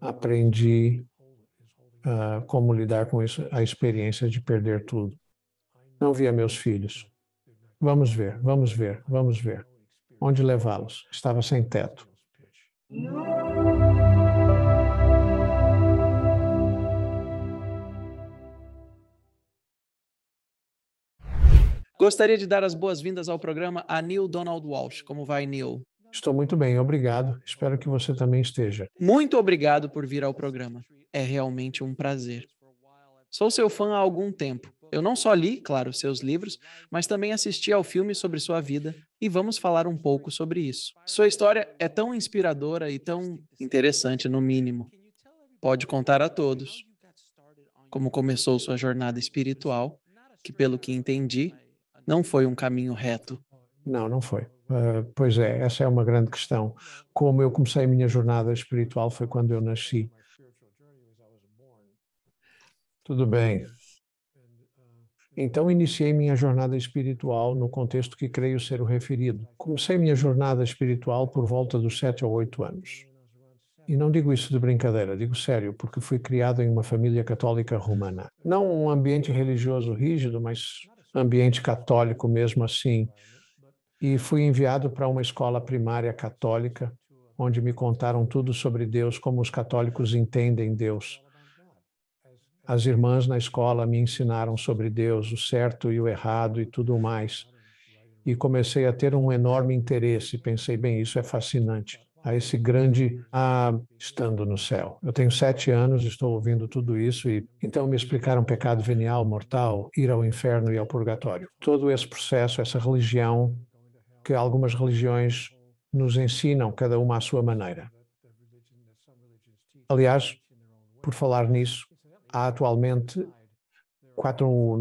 aprendi uh, como lidar com isso, a experiência de perder tudo. Não via meus filhos. Vamos ver, vamos ver, vamos ver. Onde levá-los? Estava sem teto. Gostaria de dar as boas-vindas ao programa a Neil Donald Walsh. Como vai, Neil? Estou muito bem, obrigado. Espero que você também esteja. Muito obrigado por vir ao programa. É realmente um prazer. Sou seu fã há algum tempo. Eu não só li, claro, seus livros, mas também assisti ao filme sobre sua vida e vamos falar um pouco sobre isso. Sua história é tão inspiradora e tão interessante, no mínimo. Pode contar a todos como começou sua jornada espiritual, que, pelo que entendi, não foi um caminho reto. Não, não foi. Uh, pois é, essa é uma grande questão. Como eu comecei a minha jornada espiritual foi quando eu nasci. Tudo bem. Então iniciei minha jornada espiritual no contexto que creio ser o referido. Comecei minha jornada espiritual por volta dos sete ou oito anos. E não digo isso de brincadeira, digo sério, porque fui criado em uma família católica romana. Não um ambiente religioso rígido, mas ambiente católico mesmo assim, e fui enviado para uma escola primária católica, onde me contaram tudo sobre Deus, como os católicos entendem Deus. As irmãs na escola me ensinaram sobre Deus, o certo e o errado e tudo mais. E comecei a ter um enorme interesse. Pensei, bem, isso é fascinante. A esse grande ah, estando no céu. Eu tenho sete anos, estou ouvindo tudo isso e então me explicaram pecado venial, mortal, ir ao inferno e ao purgatório. Todo esse processo, essa religião que algumas religiões nos ensinam, cada uma à sua maneira. Aliás, por falar nisso, há atualmente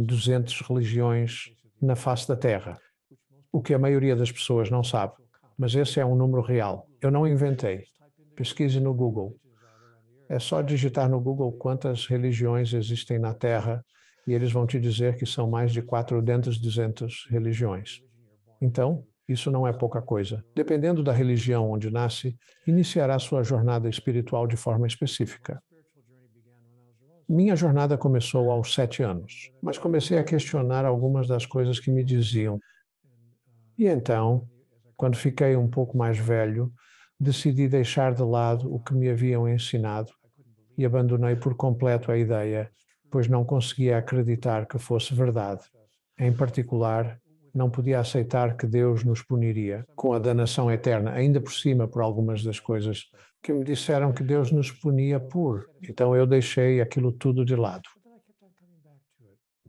200 religiões na face da Terra, o que a maioria das pessoas não sabe, mas esse é um número real. Eu não inventei. Pesquise no Google. É só digitar no Google quantas religiões existem na Terra e eles vão te dizer que são mais de 200 religiões. Então, isso não é pouca coisa. Dependendo da religião onde nasce, iniciará sua jornada espiritual de forma específica. Minha jornada começou aos sete anos, mas comecei a questionar algumas das coisas que me diziam. E então, quando fiquei um pouco mais velho, decidi deixar de lado o que me haviam ensinado e abandonei por completo a ideia, pois não conseguia acreditar que fosse verdade, em particular não podia aceitar que Deus nos puniria com a danação eterna, ainda por cima por algumas das coisas que me disseram que Deus nos punia por. Então eu deixei aquilo tudo de lado.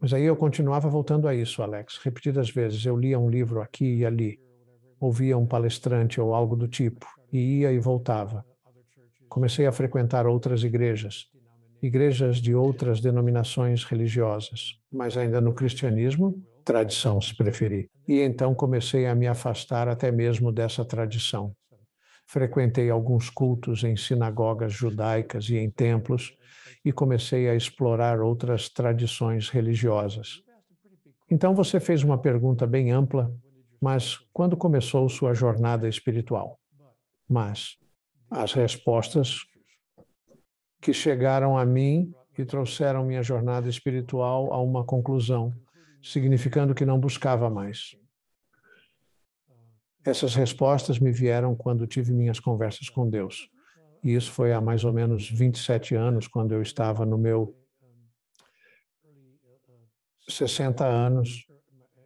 Mas aí eu continuava voltando a isso, Alex, repetidas vezes. Eu lia um livro aqui e ali, ouvia um palestrante ou algo do tipo, e ia e voltava. Comecei a frequentar outras igrejas, igrejas de outras denominações religiosas, mas ainda no cristianismo tradição, se preferir. E então comecei a me afastar até mesmo dessa tradição. Frequentei alguns cultos em sinagogas judaicas e em templos e comecei a explorar outras tradições religiosas. Então você fez uma pergunta bem ampla, mas quando começou sua jornada espiritual? Mas as respostas que chegaram a mim e trouxeram minha jornada espiritual a uma conclusão significando que não buscava mais. Essas respostas me vieram quando tive minhas conversas com Deus. E isso foi há mais ou menos 27 anos, quando eu estava no meu 60 anos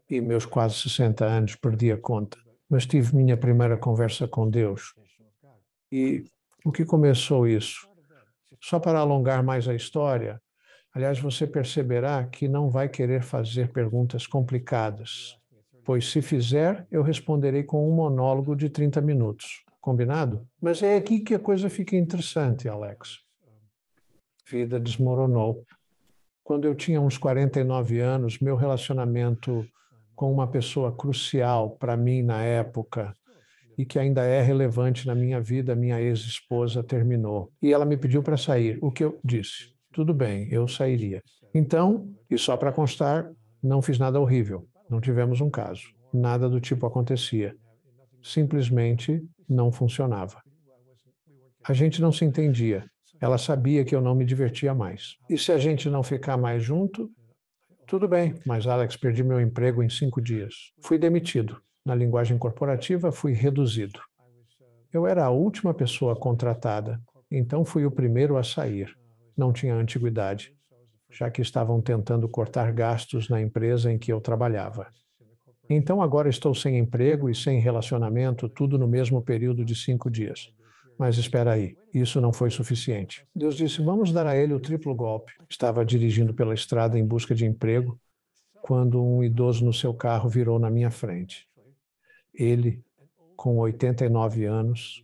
e meus quase 60 anos, perdi a conta. Mas tive minha primeira conversa com Deus. E o que começou isso? Só para alongar mais a história, Aliás, você perceberá que não vai querer fazer perguntas complicadas, pois se fizer, eu responderei com um monólogo de 30 minutos. Combinado? Mas é aqui que a coisa fica interessante, Alex. Vida desmoronou. Quando eu tinha uns 49 anos, meu relacionamento com uma pessoa crucial para mim na época e que ainda é relevante na minha vida, minha ex-esposa terminou. E ela me pediu para sair, o que eu disse tudo bem, eu sairia. Então, e só para constar, não fiz nada horrível, não tivemos um caso, nada do tipo acontecia. Simplesmente não funcionava. A gente não se entendia. Ela sabia que eu não me divertia mais. E se a gente não ficar mais junto, tudo bem, mas Alex, perdi meu emprego em cinco dias. Fui demitido. Na linguagem corporativa, fui reduzido. Eu era a última pessoa contratada, então fui o primeiro a sair não tinha antiguidade, já que estavam tentando cortar gastos na empresa em que eu trabalhava. Então agora estou sem emprego e sem relacionamento, tudo no mesmo período de cinco dias. Mas espera aí, isso não foi suficiente. Deus disse: Vamos dar a ele o triplo golpe. Estava dirigindo pela estrada em busca de emprego quando um idoso no seu carro virou na minha frente. Ele, com 89 anos,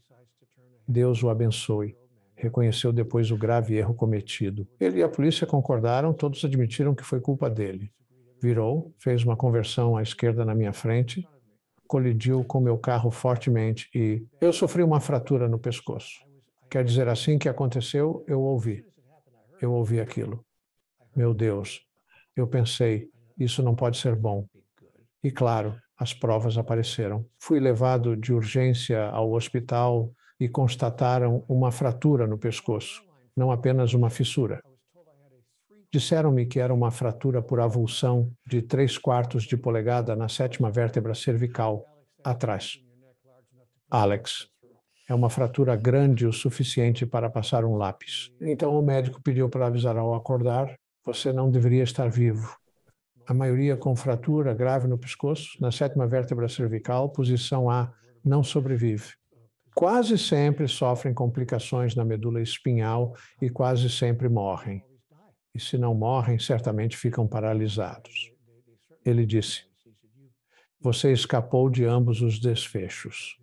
Deus o abençoe, reconheceu depois o grave erro cometido. Ele e a polícia concordaram, todos admitiram que foi culpa dele. Virou, fez uma conversão à esquerda na minha frente, colidiu com meu carro fortemente e eu sofri uma fratura no pescoço. Quer dizer, assim que aconteceu, eu ouvi. Eu ouvi aquilo. Meu Deus, eu pensei, isso não pode ser bom. E claro, as provas apareceram. Fui levado de urgência ao hospital e constataram uma fratura no pescoço, não apenas uma fissura. Disseram-me que era uma fratura por avulsão de 3 quartos de polegada na sétima vértebra cervical, atrás. Alex, é uma fratura grande o suficiente para passar um lápis. Então o médico pediu para avisar ao acordar: você não deveria estar vivo. A maioria com fratura grave no pescoço, na sétima vértebra cervical, posição A, não sobrevive quase sempre sofrem complicações na medula espinhal e quase sempre morrem. E se não morrem, certamente ficam paralisados. Ele disse: Você escapou de ambos os desfechos.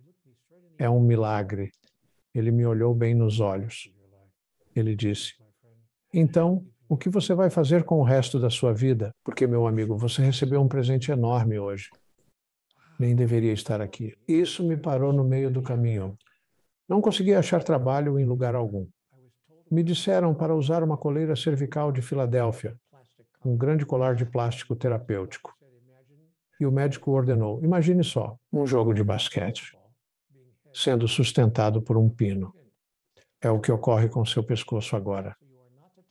É um milagre. Ele me olhou bem nos olhos. Ele disse: Então, o que você vai fazer com o resto da sua vida? Porque, meu amigo, você recebeu um presente enorme hoje nem deveria estar aqui. Isso me parou no meio do caminho. Não consegui achar trabalho em lugar algum. Me disseram para usar uma coleira cervical de Filadélfia, um grande colar de plástico terapêutico. E o médico ordenou: imagine só, um jogo de basquete sendo sustentado por um pino. É o que ocorre com seu pescoço agora.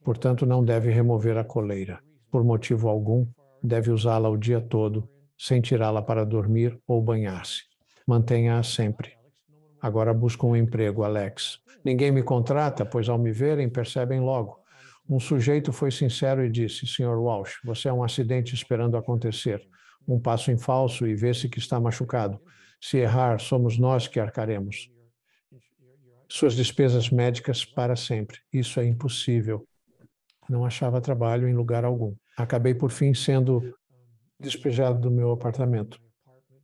Portanto, não deve remover a coleira. Por motivo algum, deve usá-la o dia todo sem tirá-la para dormir ou banhar-se. Mantenha-a sempre. Agora busco um emprego, Alex. Ninguém me contrata, pois ao me verem percebem logo. Um sujeito foi sincero e disse: Sr. Walsh, você é um acidente esperando acontecer. Um passo em falso e vê-se que está machucado. Se errar, somos nós que arcaremos. Suas despesas médicas para sempre. Isso é impossível. Não achava trabalho em lugar algum. Acabei por fim sendo despejado do meu apartamento.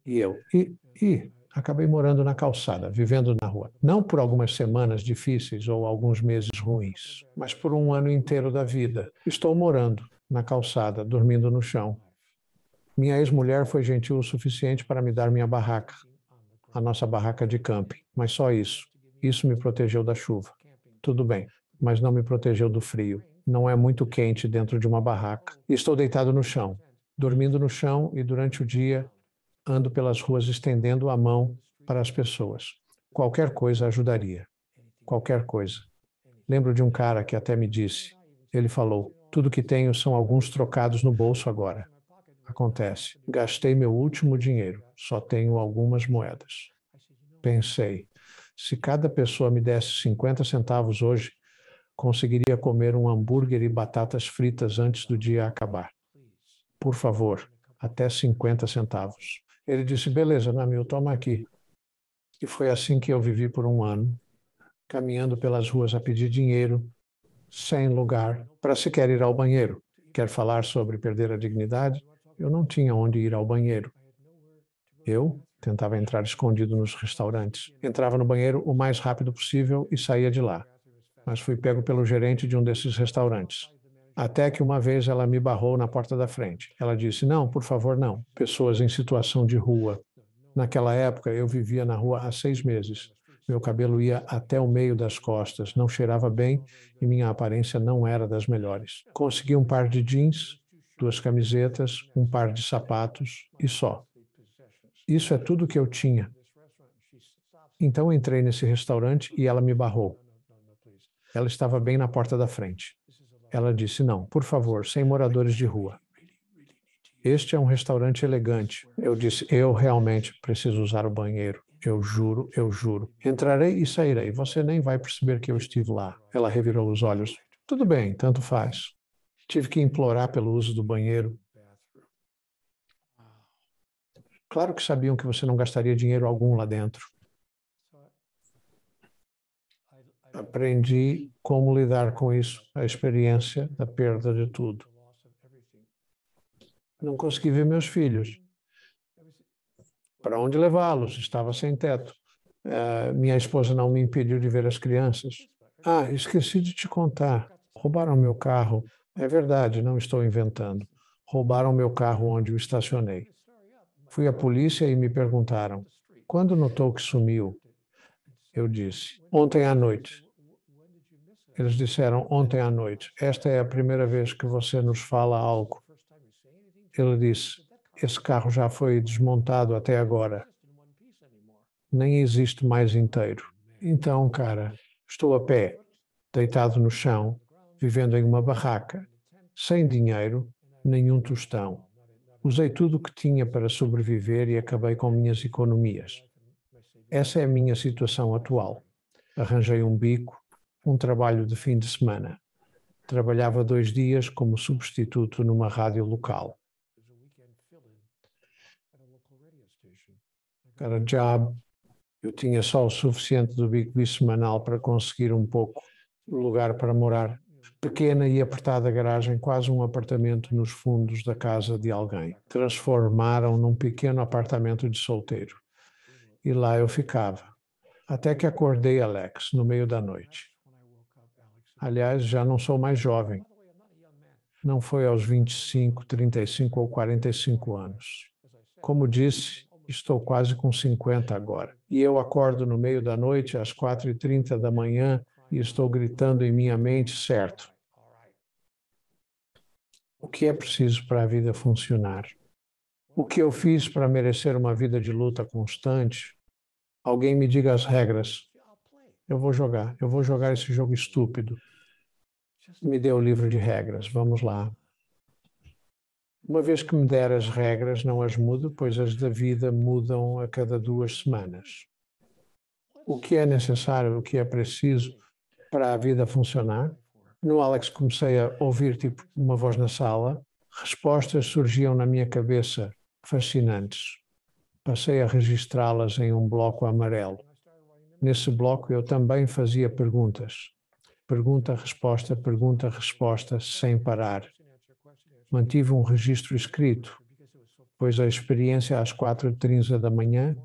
E eu. E, e acabei morando na calçada, vivendo na rua. Não por algumas semanas difíceis ou alguns meses ruins, mas por um ano inteiro da vida. Estou morando na calçada, dormindo no chão. Minha ex-mulher foi gentil o suficiente para me dar minha barraca, a nossa barraca de camping, mas só isso. Isso me protegeu da chuva. Tudo bem, mas não me protegeu do frio. Não é muito quente dentro de uma barraca. Estou deitado no chão, dormindo no chão e durante o dia ando pelas ruas estendendo a mão para as pessoas. Qualquer coisa ajudaria. Qualquer coisa. Lembro de um cara que até me disse: ele falou, tudo que tenho são alguns trocados no bolso agora. Acontece. Gastei meu último dinheiro, só tenho algumas moedas. Pensei, se cada pessoa me desse 50 centavos hoje, conseguiria comer um hambúrguer e batatas fritas antes do dia acabar por favor, até 50 centavos. Ele disse, beleza, Namil, toma aqui. E foi assim que eu vivi por um ano, caminhando pelas ruas a pedir dinheiro, sem lugar, para sequer ir ao banheiro. Quer falar sobre perder a dignidade? Eu não tinha onde ir ao banheiro. Eu tentava entrar escondido nos restaurantes. Entrava no banheiro o mais rápido possível e saía de lá. Mas fui pego pelo gerente de um desses restaurantes. Até que uma vez ela me barrou na porta da frente. Ela disse: Não, por favor, não. Pessoas em situação de rua. Naquela época, eu vivia na rua há seis meses. Meu cabelo ia até o meio das costas, não cheirava bem e minha aparência não era das melhores. Consegui um par de jeans, duas camisetas, um par de sapatos e só. Isso é tudo que eu tinha. Então entrei nesse restaurante e ela me barrou. Ela estava bem na porta da frente. Ela disse: Não, por favor, sem moradores de rua. Este é um restaurante elegante. Eu disse: Eu realmente preciso usar o banheiro. Eu juro, eu juro. Entrarei e sairei. Você nem vai perceber que eu estive lá. Ela revirou os olhos. Tudo bem, tanto faz. Tive que implorar pelo uso do banheiro. Claro que sabiam que você não gastaria dinheiro algum lá dentro. aprendi como lidar com isso, a experiência da perda de tudo. Não consegui ver meus filhos. Para onde levá-los? Estava sem teto. Uh, minha esposa não me impediu de ver as crianças. Ah, esqueci de te contar. Roubaram meu carro. É verdade, não estou inventando. Roubaram meu carro onde o estacionei. Fui à polícia e me perguntaram: quando notou que sumiu? Eu disse: ontem à noite. Eles disseram ontem à noite: Esta é a primeira vez que você nos fala algo. Ele disse: Esse carro já foi desmontado até agora. Nem existe mais inteiro. Então, cara, estou a pé, deitado no chão, vivendo em uma barraca, sem dinheiro, nenhum tostão. Usei tudo o que tinha para sobreviver e acabei com minhas economias. Essa é a minha situação atual. Arranjei um bico, um trabalho de fim de semana. Trabalhava dois dias como substituto numa rádio local. cara job. Eu tinha só o suficiente do bico bissemanal para conseguir um pouco lugar para morar. Pequena e apertada garagem, quase um apartamento nos fundos da casa de alguém. Transformaram num pequeno apartamento de solteiro. E lá eu ficava. Até que acordei Alex no meio da noite. Aliás, já não sou mais jovem. Não foi aos 25, 35 ou 45 anos. Como disse, estou quase com 50 agora. E eu acordo no meio da noite, às 4h30 da manhã, e estou gritando em minha mente, certo. O que é preciso para a vida funcionar? O que eu fiz para merecer uma vida de luta constante? Alguém me diga as regras. Eu vou jogar, eu vou jogar esse jogo estúpido me dê o livro de regras, vamos lá. Uma vez que me der as regras, não as mudo, pois as da vida mudam a cada duas semanas. O que é necessário, o que é preciso para a vida funcionar? No Alex comecei a ouvir tipo uma voz na sala, respostas surgiam na minha cabeça, fascinantes. Passei a registrá-las em um bloco amarelo. Nesse bloco eu também fazia perguntas. Pergunta, resposta, pergunta, resposta, sem parar. Mantive um registro escrito, pois a experiência às 4h30 da manhã,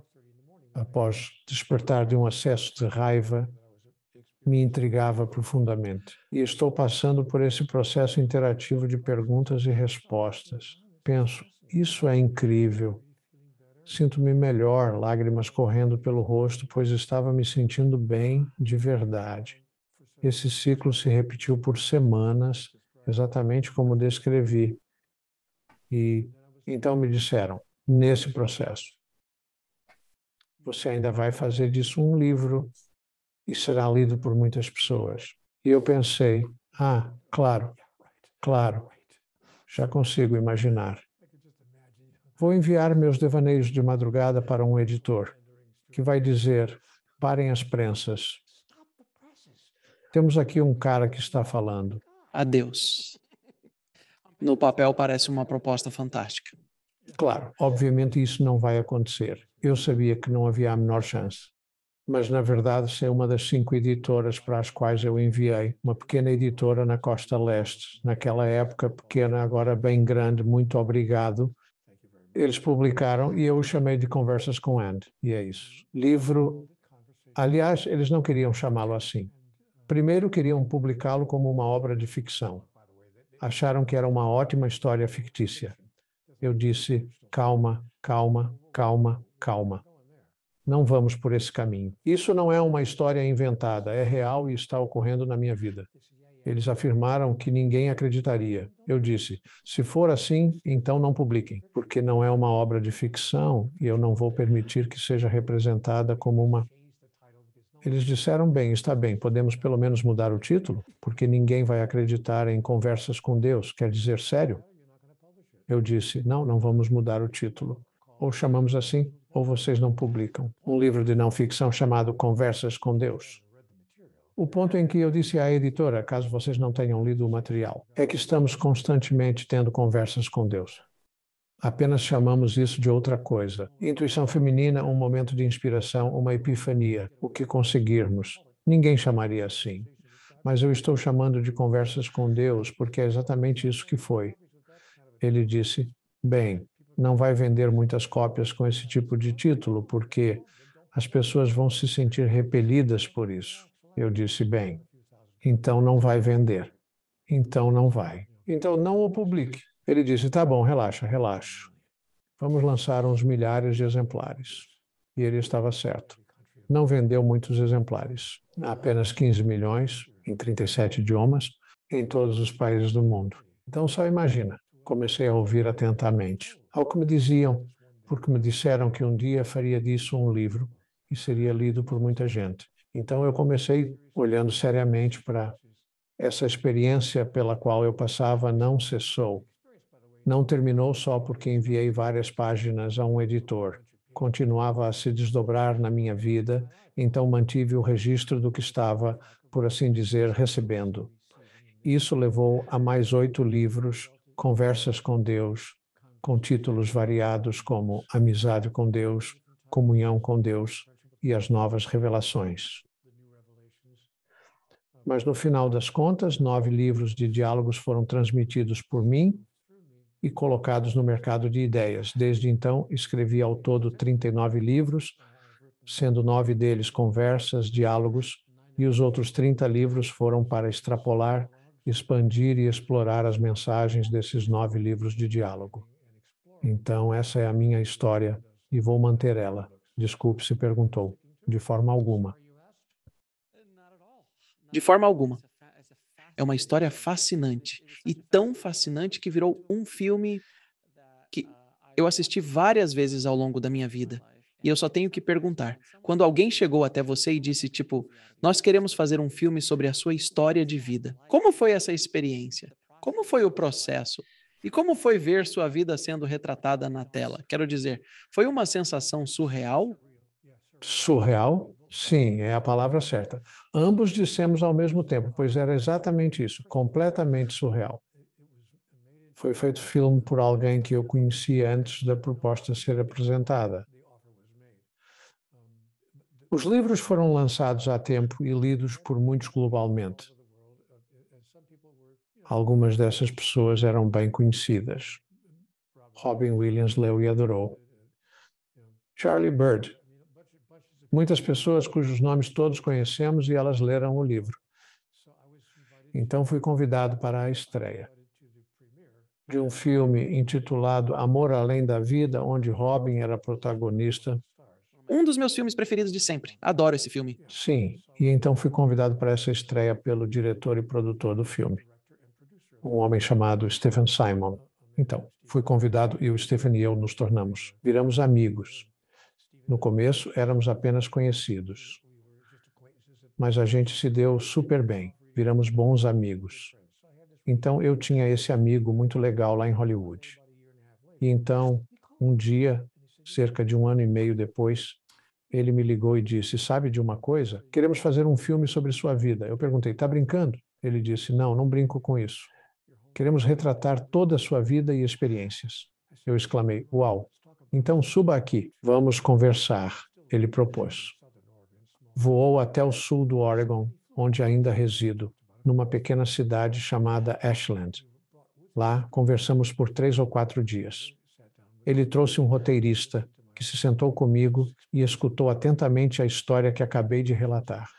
após despertar de um acesso de raiva, me intrigava profundamente. E estou passando por esse processo interativo de perguntas e respostas. Penso, isso é incrível. Sinto-me melhor, lágrimas correndo pelo rosto, pois estava me sentindo bem de verdade. Esse ciclo se repetiu por semanas, exatamente como descrevi. E então me disseram, nesse processo, você ainda vai fazer disso um livro e será lido por muitas pessoas. E eu pensei, ah, claro, claro, já consigo imaginar. Vou enviar meus devaneios de madrugada para um editor, que vai dizer: parem as prensas, temos aqui um cara que está falando. Adeus. No papel parece uma proposta fantástica. Claro, obviamente isso não vai acontecer. Eu sabia que não havia a menor chance. Mas, na verdade, isso é uma das cinco editoras para as quais eu enviei. Uma pequena editora na Costa Leste. Naquela época, pequena, agora bem grande, muito obrigado. Eles publicaram e eu o chamei de Conversas com Andy. E é isso. Livro. Aliás, eles não queriam chamá-lo assim. Primeiro queriam publicá-lo como uma obra de ficção. Acharam que era uma ótima história fictícia. Eu disse: calma, calma, calma, calma. Não vamos por esse caminho. Isso não é uma história inventada, é real e está ocorrendo na minha vida. Eles afirmaram que ninguém acreditaria. Eu disse: se for assim, então não publiquem, porque não é uma obra de ficção e eu não vou permitir que seja representada como uma eles disseram: bem, está bem, podemos pelo menos mudar o título, porque ninguém vai acreditar em conversas com Deus, quer dizer sério. Eu disse: não, não vamos mudar o título. Ou chamamos assim, ou vocês não publicam. Um livro de não ficção chamado Conversas com Deus. O ponto em que eu disse à editora, caso vocês não tenham lido o material, é que estamos constantemente tendo conversas com Deus apenas chamamos isso de outra coisa. Intuição feminina, um momento de inspiração, uma epifania, o que conseguirmos. Ninguém chamaria assim. Mas eu estou chamando de conversas com Deus, porque é exatamente isso que foi. Ele disse: Bem, não vai vender muitas cópias com esse tipo de título, porque as pessoas vão se sentir repelidas por isso. Eu disse: Bem, então não vai vender. Então não vai. Então não o publique. Ele disse: tá bom, relaxa, relaxa. Vamos lançar uns milhares de exemplares. E ele estava certo. Não vendeu muitos exemplares, apenas 15 milhões, em 37 idiomas, em todos os países do mundo. Então, só imagina. Comecei a ouvir atentamente. Ao que me diziam, porque me disseram que um dia faria disso um livro e seria lido por muita gente. Então eu comecei olhando seriamente para essa experiência pela qual eu passava não cessou não terminou só porque enviei várias páginas a um editor. Continuava a se desdobrar na minha vida, então mantive o registro do que estava, por assim dizer, recebendo. Isso levou a mais oito livros, Conversas com Deus, com títulos variados como Amizade com Deus, Comunhão com Deus e As Novas Revelações. Mas no final das contas, nove livros de diálogos foram transmitidos por mim e colocados no mercado de ideias. Desde então, escrevi ao todo 39 livros, sendo nove deles conversas, diálogos, e os outros 30 livros foram para extrapolar, expandir e explorar as mensagens desses nove livros de diálogo. Então, essa é a minha história e vou manter ela. Desculpe se perguntou. De forma alguma. De forma alguma. É uma história fascinante. E tão fascinante que virou um filme que eu assisti várias vezes ao longo da minha vida. E eu só tenho que perguntar: quando alguém chegou até você e disse, tipo, nós queremos fazer um filme sobre a sua história de vida, como foi essa experiência? Como foi o processo? E como foi ver sua vida sendo retratada na tela? Quero dizer, foi uma sensação surreal? Surreal, Sim, é a palavra certa. Ambos dissemos ao mesmo tempo, pois era exatamente isso, completamente surreal. Foi feito filme por alguém que eu conhecia antes da proposta ser apresentada. Os livros foram lançados há tempo e lidos por muitos globalmente. Algumas dessas pessoas eram bem conhecidas. Robin Williams leu e adorou. Charlie Bird, muitas pessoas cujos nomes todos conhecemos e elas leram o livro. Então fui convidado para a estreia de um filme intitulado Amor Além da Vida, onde Robin era protagonista. Um dos meus filmes preferidos de sempre. Adoro esse filme. Sim, e então fui convidado para essa estreia pelo diretor e produtor do filme, um homem chamado Stephen Simon. Então, fui convidado e o Stephen e eu nos tornamos, viramos amigos. No começo, éramos apenas conhecidos, mas a gente se deu super bem, viramos bons amigos. Então, eu tinha esse amigo muito legal lá em Hollywood. E então, um dia, cerca de um ano e meio depois, ele me ligou e disse: Sabe de uma coisa? Queremos fazer um filme sobre sua vida. Eu perguntei: Está brincando? Ele disse: Não, não brinco com isso. Queremos retratar toda a sua vida e experiências. Eu exclamei: Uau, então suba aqui, vamos conversar, ele propôs. Voou até o sul do Oregon, onde ainda resido, numa pequena cidade chamada Ashland. Lá conversamos por três ou quatro dias. Ele trouxe um roteirista que se sentou comigo e escutou atentamente a história que acabei de relatar.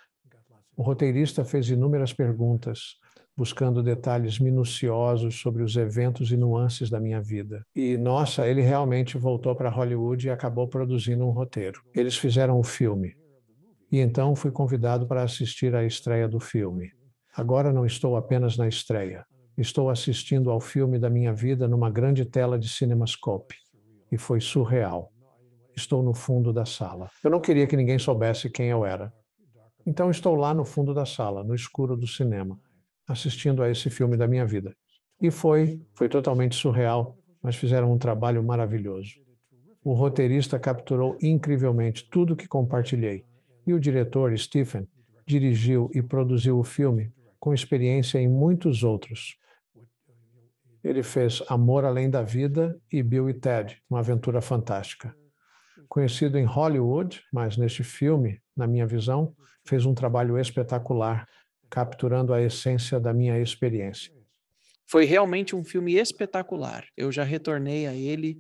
O roteirista fez inúmeras perguntas, buscando detalhes minuciosos sobre os eventos e nuances da minha vida. E nossa, ele realmente voltou para Hollywood e acabou produzindo um roteiro. Eles fizeram o um filme. E então fui convidado para assistir à estreia do filme. Agora não estou apenas na estreia. Estou assistindo ao filme da minha vida numa grande tela de cinemascope. E foi surreal. Estou no fundo da sala. Eu não queria que ninguém soubesse quem eu era. Então estou lá no fundo da sala, no escuro do cinema assistindo a esse filme da minha vida. E foi, foi totalmente surreal, mas fizeram um trabalho maravilhoso. O roteirista capturou incrivelmente tudo que compartilhei, e o diretor, Stephen, dirigiu e produziu o filme com experiência em muitos outros. Ele fez Amor Além da Vida e Bill e Ted, uma aventura fantástica. Conhecido em Hollywood, mas neste filme, na minha visão, fez um trabalho espetacular capturando a essência da minha experiência. Foi realmente um filme espetacular. Eu já retornei a ele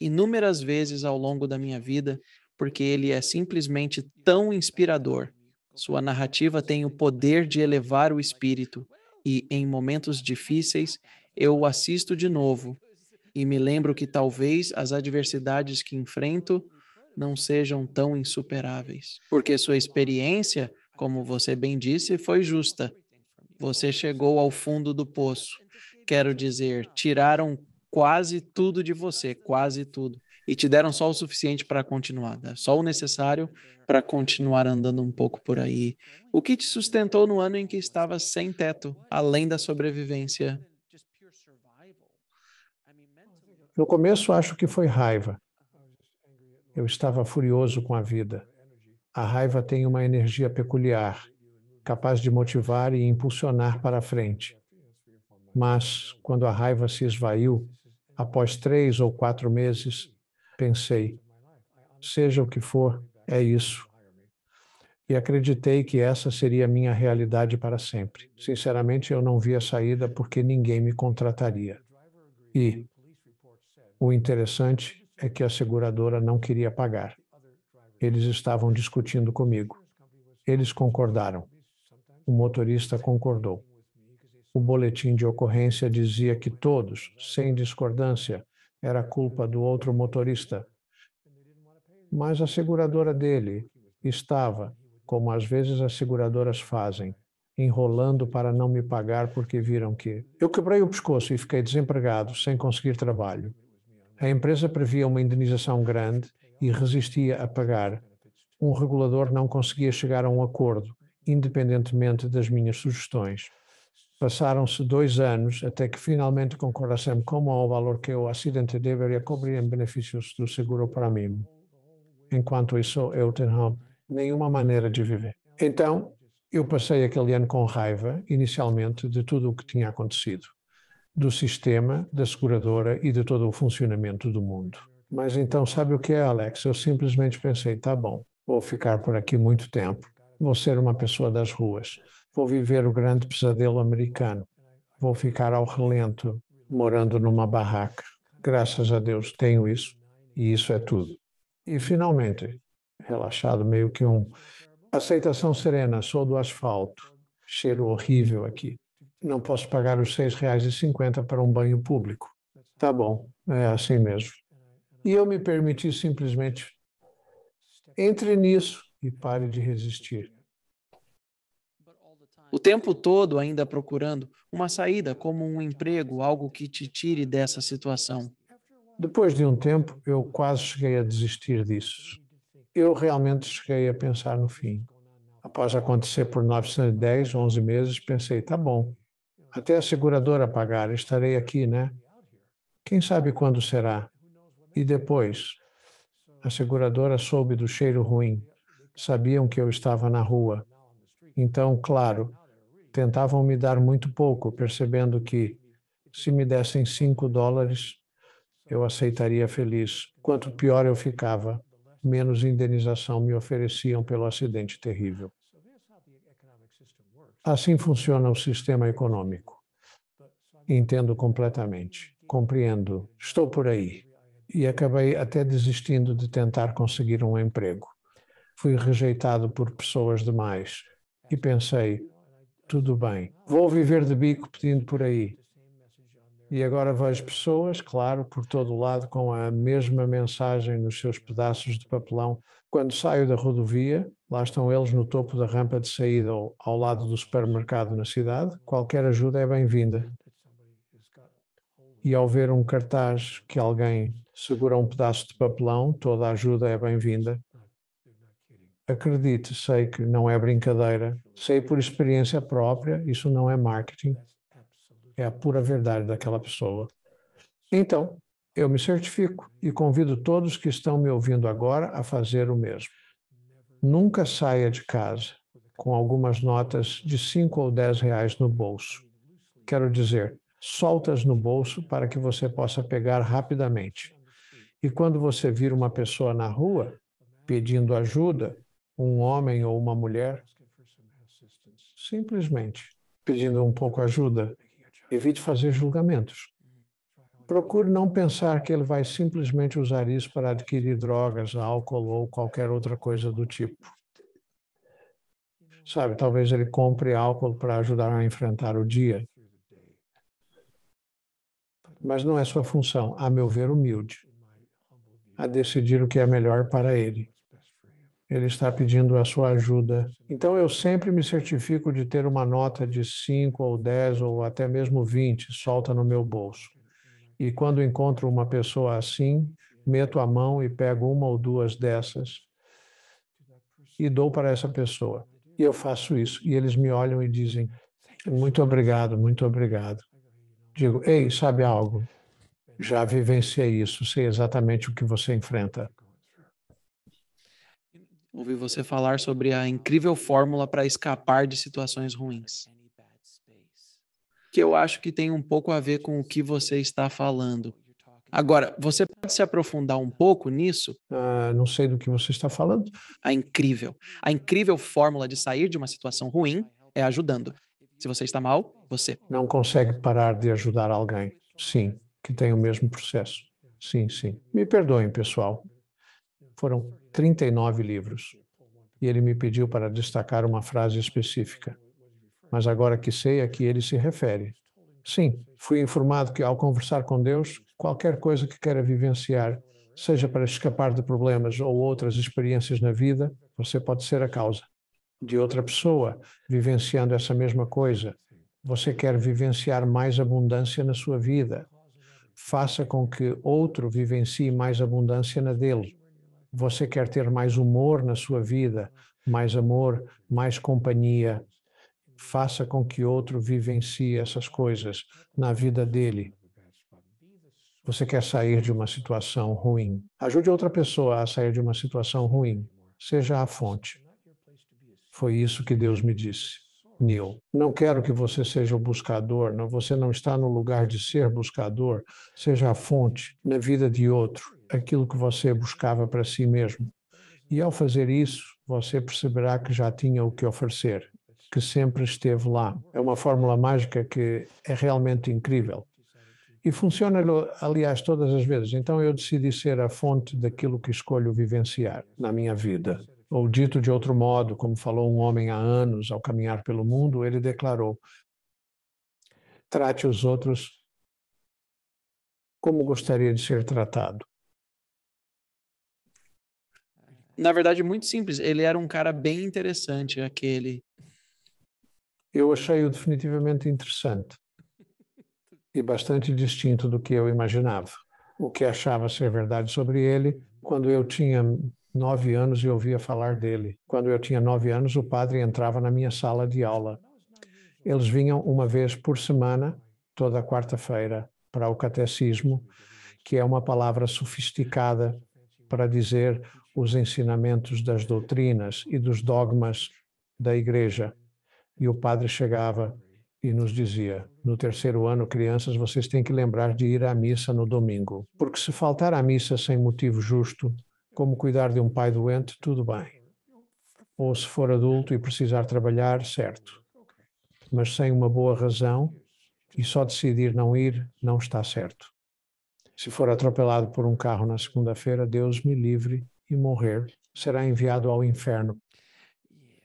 inúmeras vezes ao longo da minha vida, porque ele é simplesmente tão inspirador. Sua narrativa tem o poder de elevar o espírito, e em momentos difíceis eu o assisto de novo e me lembro que talvez as adversidades que enfrento não sejam tão insuperáveis, porque sua experiência como você bem disse, foi justa. Você chegou ao fundo do poço. Quero dizer, tiraram quase tudo de você, quase tudo. E te deram só o suficiente para continuar, né? só o necessário para continuar andando um pouco por aí. O que te sustentou no ano em que estava sem teto, além da sobrevivência? No começo, acho que foi raiva. Eu estava furioso com a vida. A raiva tem uma energia peculiar, capaz de motivar e impulsionar para a frente. Mas, quando a raiva se esvaiu, após três ou quatro meses, pensei: seja o que for, é isso. E acreditei que essa seria a minha realidade para sempre. Sinceramente, eu não via saída porque ninguém me contrataria. E o interessante é que a seguradora não queria pagar. Eles estavam discutindo comigo. Eles concordaram. O motorista concordou. O boletim de ocorrência dizia que todos, sem discordância, era culpa do outro motorista. Mas a seguradora dele estava, como às vezes as seguradoras fazem, enrolando para não me pagar porque viram que eu quebrei o pescoço e fiquei desempregado sem conseguir trabalho. A empresa previa uma indenização grande e resistia a pagar, um regulador não conseguia chegar a um acordo, independentemente das minhas sugestões. Passaram-se dois anos até que finalmente concordassem como o valor que é o acidente deveria cobrir em benefícios do seguro para mim. Enquanto isso, eu tinha nenhuma maneira de viver. Então, eu passei aquele ano com raiva, inicialmente, de tudo o que tinha acontecido, do sistema, da seguradora e de todo o funcionamento do mundo. Mas então, sabe o que é, Alex? Eu simplesmente pensei: tá bom, vou ficar por aqui muito tempo, vou ser uma pessoa das ruas, vou viver o grande pesadelo americano, vou ficar ao relento, morando numa barraca. Graças a Deus tenho isso, e isso é tudo. E finalmente, relaxado, meio que um. Aceitação serena, sou do asfalto, cheiro horrível aqui. Não posso pagar os R$ 6,50 para um banho público. Tá bom, é assim mesmo. E eu me permiti simplesmente entre nisso e pare de resistir. O tempo todo ainda procurando uma saída, como um emprego, algo que te tire dessa situação. Depois de um tempo, eu quase cheguei a desistir disso. Eu realmente cheguei a pensar no fim. Após acontecer por 910, 11 meses, pensei, tá bom. Até a seguradora pagar, estarei aqui, né? Quem sabe quando será? E depois, a seguradora soube do cheiro ruim. Sabiam que eu estava na rua. Então, claro, tentavam me dar muito pouco, percebendo que, se me dessem cinco dólares, eu aceitaria feliz. Quanto pior eu ficava, menos indenização me ofereciam pelo acidente terrível. Assim funciona o sistema econômico. Entendo completamente. Compreendo. Estou por aí e acabei até desistindo de tentar conseguir um emprego. Fui rejeitado por pessoas demais e pensei: tudo bem, vou viver de bico pedindo por aí. E agora vejo pessoas, claro, por todo o lado com a mesma mensagem nos seus pedaços de papelão. Quando saio da rodovia, lá estão eles no topo da rampa de saída ou ao lado do supermercado na cidade, qualquer ajuda é bem-vinda. E ao ver um cartaz que alguém segura um pedaço de papelão, toda ajuda é bem-vinda. Acredite, sei que não é brincadeira, sei por experiência própria, isso não é marketing, é a pura verdade daquela pessoa. Então, eu me certifico e convido todos que estão me ouvindo agora a fazer o mesmo. Nunca saia de casa com algumas notas de 5 ou 10 reais no bolso. Quero dizer, soltas no bolso para que você possa pegar rapidamente. E quando você vira uma pessoa na rua pedindo ajuda, um homem ou uma mulher, simplesmente pedindo um pouco de ajuda, evite fazer julgamentos. Procure não pensar que ele vai simplesmente usar isso para adquirir drogas, álcool ou qualquer outra coisa do tipo. Sabe, talvez ele compre álcool para ajudar a enfrentar o dia. Mas não é sua função, a meu ver, humilde a decidir o que é melhor para ele. Ele está pedindo a sua ajuda. Então eu sempre me certifico de ter uma nota de 5 ou 10 ou até mesmo 20 solta no meu bolso. E quando encontro uma pessoa assim, meto a mão e pego uma ou duas dessas e dou para essa pessoa. E eu faço isso. E eles me olham e dizem: Muito obrigado, muito obrigado. Digo: Ei, sabe algo? Já vivenciei isso, sei exatamente o que você enfrenta. Ouvi você falar sobre a incrível fórmula para escapar de situações ruins. Que eu acho que tem um pouco a ver com o que você está falando. Agora, você pode se aprofundar um pouco nisso? Ah, não sei do que você está falando. A incrível. A incrível fórmula de sair de uma situação ruim é ajudando. Se você está mal, você. Não consegue parar de ajudar alguém. Sim que têm o mesmo processo. Sim, sim. Me perdoem, pessoal. Foram 39 livros e ele me pediu para destacar uma frase específica. Mas agora que sei a que ele se refere. Sim, fui informado que ao conversar com Deus, qualquer coisa que queira vivenciar, seja para escapar de problemas ou outras experiências na vida, você pode ser a causa. De outra pessoa vivenciando essa mesma coisa, você quer vivenciar mais abundância na sua vida, faça com que outro vivencie mais abundância na dele. Você quer ter mais humor na sua vida, mais amor, mais companhia. Faça com que outro vivencie essas coisas na vida dele. Você quer sair de uma situação ruim. Ajude outra pessoa a sair de uma situação ruim. Seja a fonte. Foi isso que Deus me disse. Neil. Não quero que você seja o buscador, não, você não está no lugar de ser buscador. Seja a fonte na vida de outro, aquilo que você buscava para si mesmo. E ao fazer isso, você perceberá que já tinha o que oferecer, que sempre esteve lá. É uma fórmula mágica que é realmente incrível. E funciona, aliás, todas as vezes. Então eu decidi ser a fonte daquilo que escolho vivenciar na minha vida. Ou dito de outro modo, como falou um homem há anos ao caminhar pelo mundo, ele declarou: Trate os outros como gostaria de ser tratado. Na verdade, muito simples. Ele era um cara bem interessante, aquele. Eu achei-o definitivamente interessante e bastante distinto do que eu imaginava. O que achava ser verdade sobre ele, quando eu tinha nove anos e ouvia falar dele. Quando eu tinha nove anos, o padre entrava na minha sala de aula. Eles vinham uma vez por semana, toda quarta-feira, para o catecismo, que é uma palavra sofisticada para dizer os ensinamentos das doutrinas e dos dogmas da igreja. E o padre chegava e nos dizia: no terceiro ano, crianças, vocês têm que lembrar de ir à missa no domingo, porque se faltar à missa sem motivo justo, como cuidar de um pai doente, tudo bem. Ou se for adulto e precisar trabalhar, certo. Mas sem uma boa razão e só decidir não ir, não está certo. Se for atropelado por um carro na segunda-feira, Deus me livre e morrer, será enviado ao inferno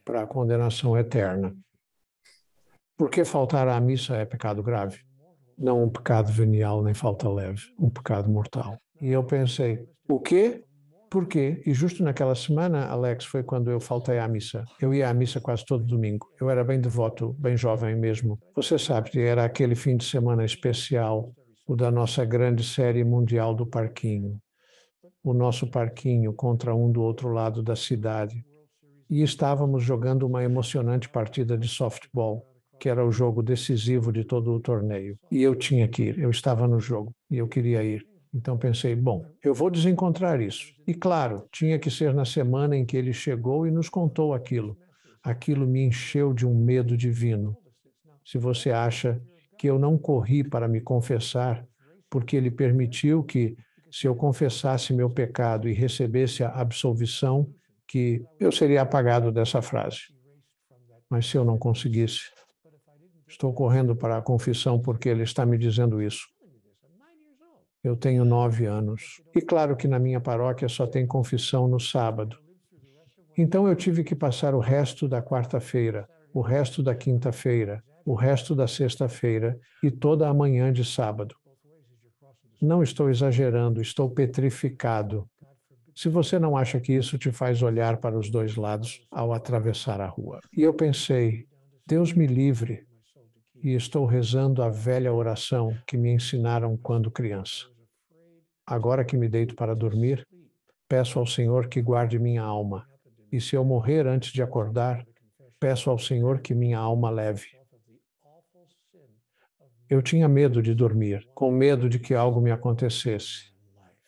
para a condenação eterna. Porque faltar à missa é pecado grave, não um pecado venial nem falta leve, um pecado mortal. E eu pensei, o quê? Porquê? E justo naquela semana, Alex, foi quando eu faltei à missa. Eu ia à missa quase todo domingo. Eu era bem devoto, bem jovem mesmo. Você sabe, era aquele fim de semana especial, o da nossa grande série mundial do parquinho. O nosso parquinho contra um do outro lado da cidade. E estávamos jogando uma emocionante partida de softball, que era o jogo decisivo de todo o torneio. E eu tinha que ir, eu estava no jogo e eu queria ir. Então pensei, bom, eu vou desencontrar isso. E claro, tinha que ser na semana em que ele chegou e nos contou aquilo. Aquilo me encheu de um medo divino. Se você acha que eu não corri para me confessar, porque ele permitiu que, se eu confessasse meu pecado e recebesse a absolvição, que eu seria apagado dessa frase. Mas se eu não conseguisse, estou correndo para a confissão porque ele está me dizendo isso. Eu tenho nove anos. E claro que na minha paróquia só tem confissão no sábado. Então eu tive que passar o resto da quarta-feira, o resto da quinta-feira, o resto da sexta-feira e toda a manhã de sábado. Não estou exagerando, estou petrificado. Se você não acha que isso te faz olhar para os dois lados ao atravessar a rua. E eu pensei, Deus me livre, e estou rezando a velha oração que me ensinaram quando criança. Agora que me deito para dormir, peço ao Senhor que guarde minha alma, e se eu morrer antes de acordar, peço ao Senhor que minha alma leve. Eu tinha medo de dormir, com medo de que algo me acontecesse.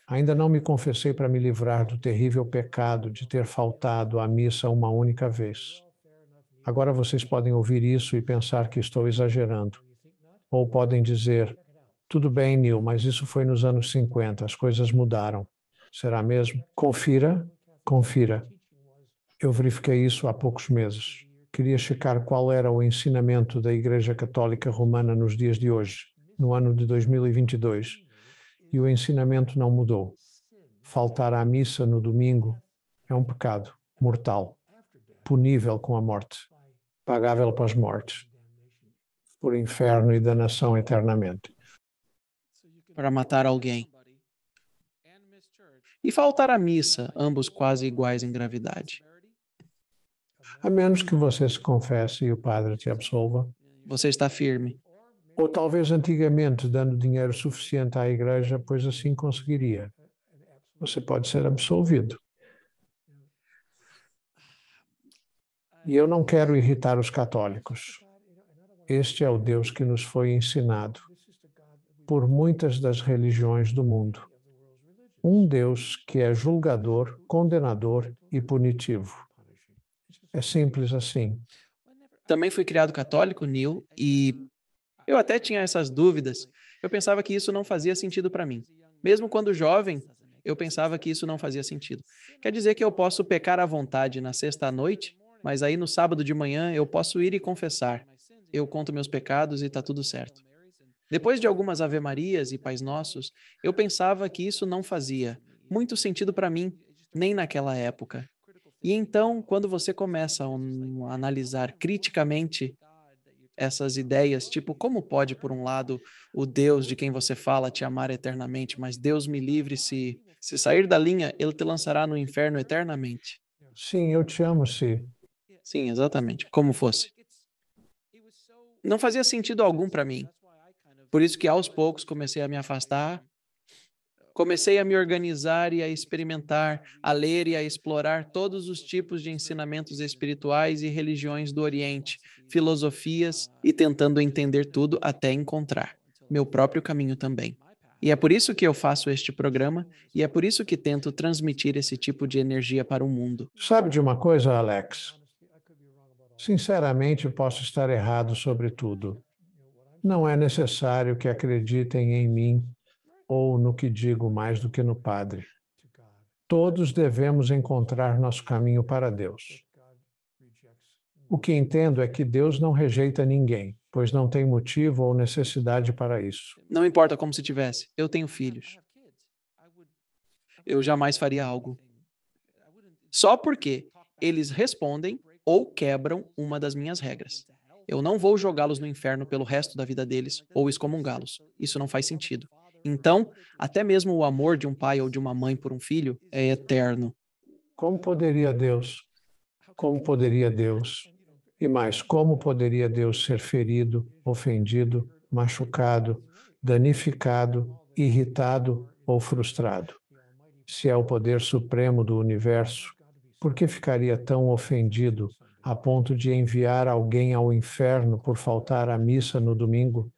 Ainda não me confessei para me livrar do terrível pecado de ter faltado à missa uma única vez. Agora vocês podem ouvir isso e pensar que estou exagerando. Ou podem dizer: tudo bem, Neil, mas isso foi nos anos 50, as coisas mudaram. Será mesmo? Confira, confira. Eu verifiquei isso há poucos meses. Queria checar qual era o ensinamento da Igreja Católica Romana nos dias de hoje, no ano de 2022. E o ensinamento não mudou. Faltar à missa no domingo é um pecado mortal, punível com a morte pagável pelas morte, por inferno e danação eternamente. Para matar alguém. E faltar à missa, ambos quase iguais em gravidade. A menos que você se confesse e o padre te absolva. Você está firme. Ou talvez antigamente dando dinheiro suficiente à igreja, pois assim conseguiria. Você pode ser absolvido. E eu não quero irritar os católicos. Este é o Deus que nos foi ensinado por muitas das religiões do mundo. Um Deus que é julgador, condenador e punitivo. É simples assim. Também fui criado católico, Neil, e eu até tinha essas dúvidas. Eu pensava que isso não fazia sentido para mim. Mesmo quando jovem, eu pensava que isso não fazia sentido. Quer dizer que eu posso pecar à vontade na sexta noite mas aí no sábado de manhã eu posso ir e confessar. Eu conto meus pecados e está tudo certo. Depois de algumas Ave-Marias e Pais Nossos, eu pensava que isso não fazia muito sentido para mim, nem naquela época. E então, quando você começa a analisar criticamente essas ideias, tipo, como pode, por um lado, o Deus de quem você fala te amar eternamente, mas Deus me livre se, se sair da linha, ele te lançará no inferno eternamente? Sim, eu te amo, se Sim, exatamente. Como fosse. Não fazia sentido algum para mim. Por isso que aos poucos comecei a me afastar, comecei a me organizar e a experimentar, a ler e a explorar todos os tipos de ensinamentos espirituais e religiões do Oriente, filosofias e tentando entender tudo até encontrar meu próprio caminho também. E é por isso que eu faço este programa e é por isso que tento transmitir esse tipo de energia para o mundo. Sabe de uma coisa, Alex? Sinceramente, posso estar errado sobre tudo. Não é necessário que acreditem em mim ou no que digo mais do que no Padre. Todos devemos encontrar nosso caminho para Deus. O que entendo é que Deus não rejeita ninguém, pois não tem motivo ou necessidade para isso. Não importa como se tivesse, eu tenho filhos. Eu jamais faria algo. Só porque eles respondem ou quebram uma das minhas regras. Eu não vou jogá-los no inferno pelo resto da vida deles ou excomungá-los. Isso não faz sentido. Então, até mesmo o amor de um pai ou de uma mãe por um filho é eterno. Como poderia Deus? Como poderia Deus? E mais, como poderia Deus ser ferido, ofendido, machucado, danificado, irritado ou frustrado? Se é o poder supremo do universo por que ficaria tão ofendido a ponto de enviar alguém ao inferno por faltar à missa no domingo?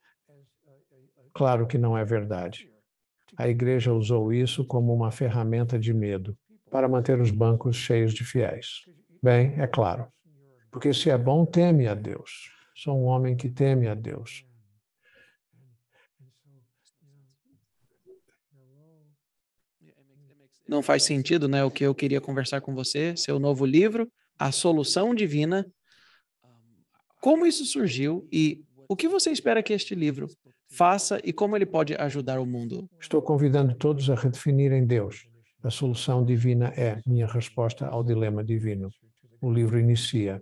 Claro que não é verdade. A igreja usou isso como uma ferramenta de medo para manter os bancos cheios de fiéis. Bem, é claro. Porque se é bom, teme a Deus. Sou um homem que teme a Deus. não faz sentido, né? O que eu queria conversar com você, seu novo livro, A Solução Divina. Como isso surgiu e o que você espera que este livro faça e como ele pode ajudar o mundo? Estou convidando todos a redefinirem Deus. A solução divina é minha resposta ao dilema divino. O livro inicia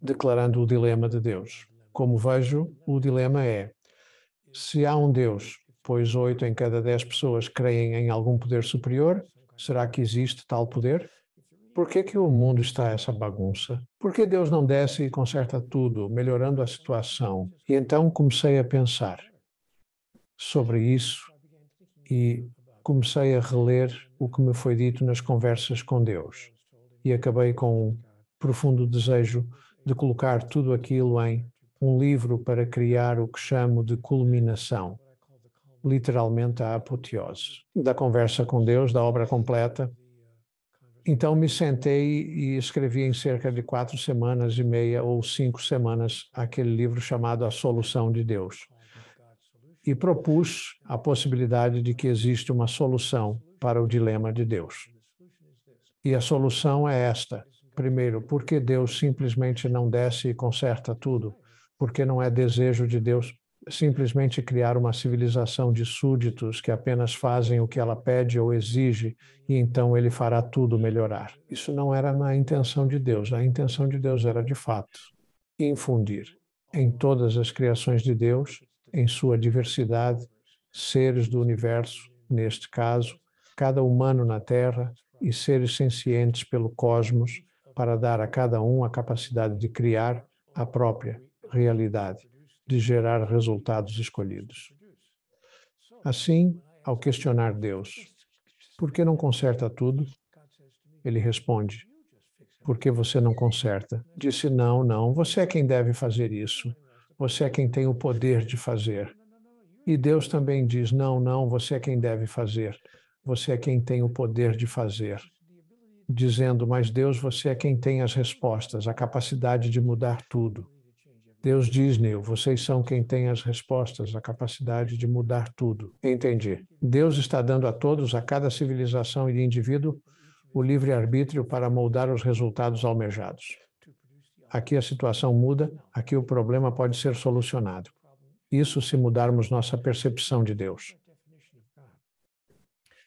declarando o dilema de Deus. Como vejo, o dilema é: se há um Deus pois oito em cada dez pessoas creem em algum poder superior. Será que existe tal poder? Por que, que o mundo está essa bagunça? Por que Deus não desce e conserta tudo, melhorando a situação? E então comecei a pensar sobre isso e comecei a reler o que me foi dito nas conversas com Deus. E acabei com um profundo desejo de colocar tudo aquilo em um livro para criar o que chamo de culminação literalmente a apoteose da conversa com Deus, da obra completa. Então me sentei e escrevi em cerca de quatro semanas e meia ou cinco semanas aquele livro chamado A Solução de Deus. E propus a possibilidade de que existe uma solução para o dilema de Deus. E a solução é esta. Primeiro, porque Deus simplesmente não desce e conserta tudo? Porque não é desejo de Deus simplesmente criar uma civilização de súditos que apenas fazem o que ela pede ou exige e então ele fará tudo melhorar. Isso não era na intenção de Deus. A intenção de Deus era, de fato, infundir em todas as criações de Deus, em sua diversidade, seres do universo, neste caso, cada humano na Terra e seres sencientes pelo cosmos, para dar a cada um a capacidade de criar a própria realidade de gerar resultados escolhidos. Assim, ao questionar Deus, por que não conserta tudo? Ele responde, por que você não conserta? Disse, não, não, você é quem deve fazer isso. Você é quem tem o poder de fazer. E Deus também diz, não, não, você é quem deve fazer. Você é quem tem o poder de fazer. Dizendo, mas Deus, você é quem tem as respostas, a capacidade de mudar tudo. Deus diz, Neil, vocês são quem tem as respostas, a capacidade de mudar tudo. Entendi. Deus está dando a todos, a cada civilização e indivíduo, o livre-arbítrio para moldar os resultados almejados. Aqui a situação muda, aqui o problema pode ser solucionado. Isso se mudarmos nossa percepção de Deus.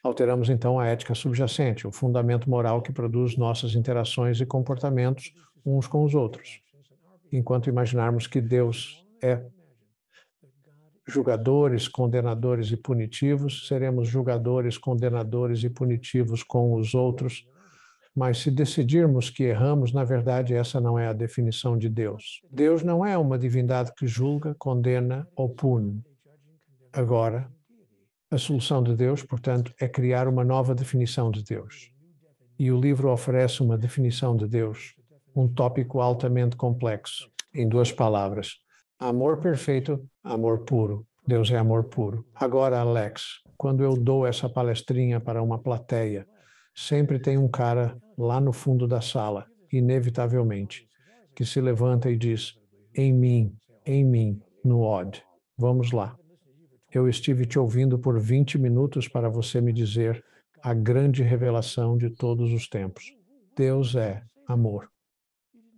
Alteramos então a ética subjacente, o fundamento moral que produz nossas interações e comportamentos uns com os outros enquanto imaginarmos que Deus é julgadores, condenadores e punitivos, seremos julgadores, condenadores e punitivos com os outros. Mas se decidirmos que erramos, na verdade, essa não é a definição de Deus. Deus não é uma divindade que julga, condena ou pune. Agora, a solução de Deus, portanto, é criar uma nova definição de Deus. E o livro oferece uma definição de Deus um tópico altamente complexo, em duas palavras. Amor perfeito, amor puro. Deus é amor puro. Agora, Alex, quando eu dou essa palestrinha para uma plateia, sempre tem um cara lá no fundo da sala, inevitavelmente, que se levanta e diz: Em mim, em mim, no odd. Vamos lá. Eu estive te ouvindo por 20 minutos para você me dizer a grande revelação de todos os tempos. Deus é amor.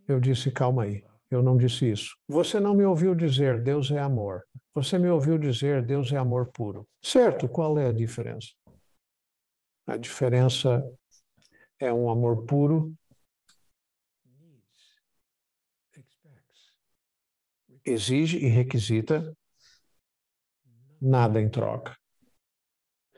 Eu disse: calma aí, eu não disse isso. Você não me ouviu dizer Deus é amor. Você me ouviu dizer Deus é amor puro. Certo, qual é a diferença? A diferença é um amor puro exige e requisita nada em troca.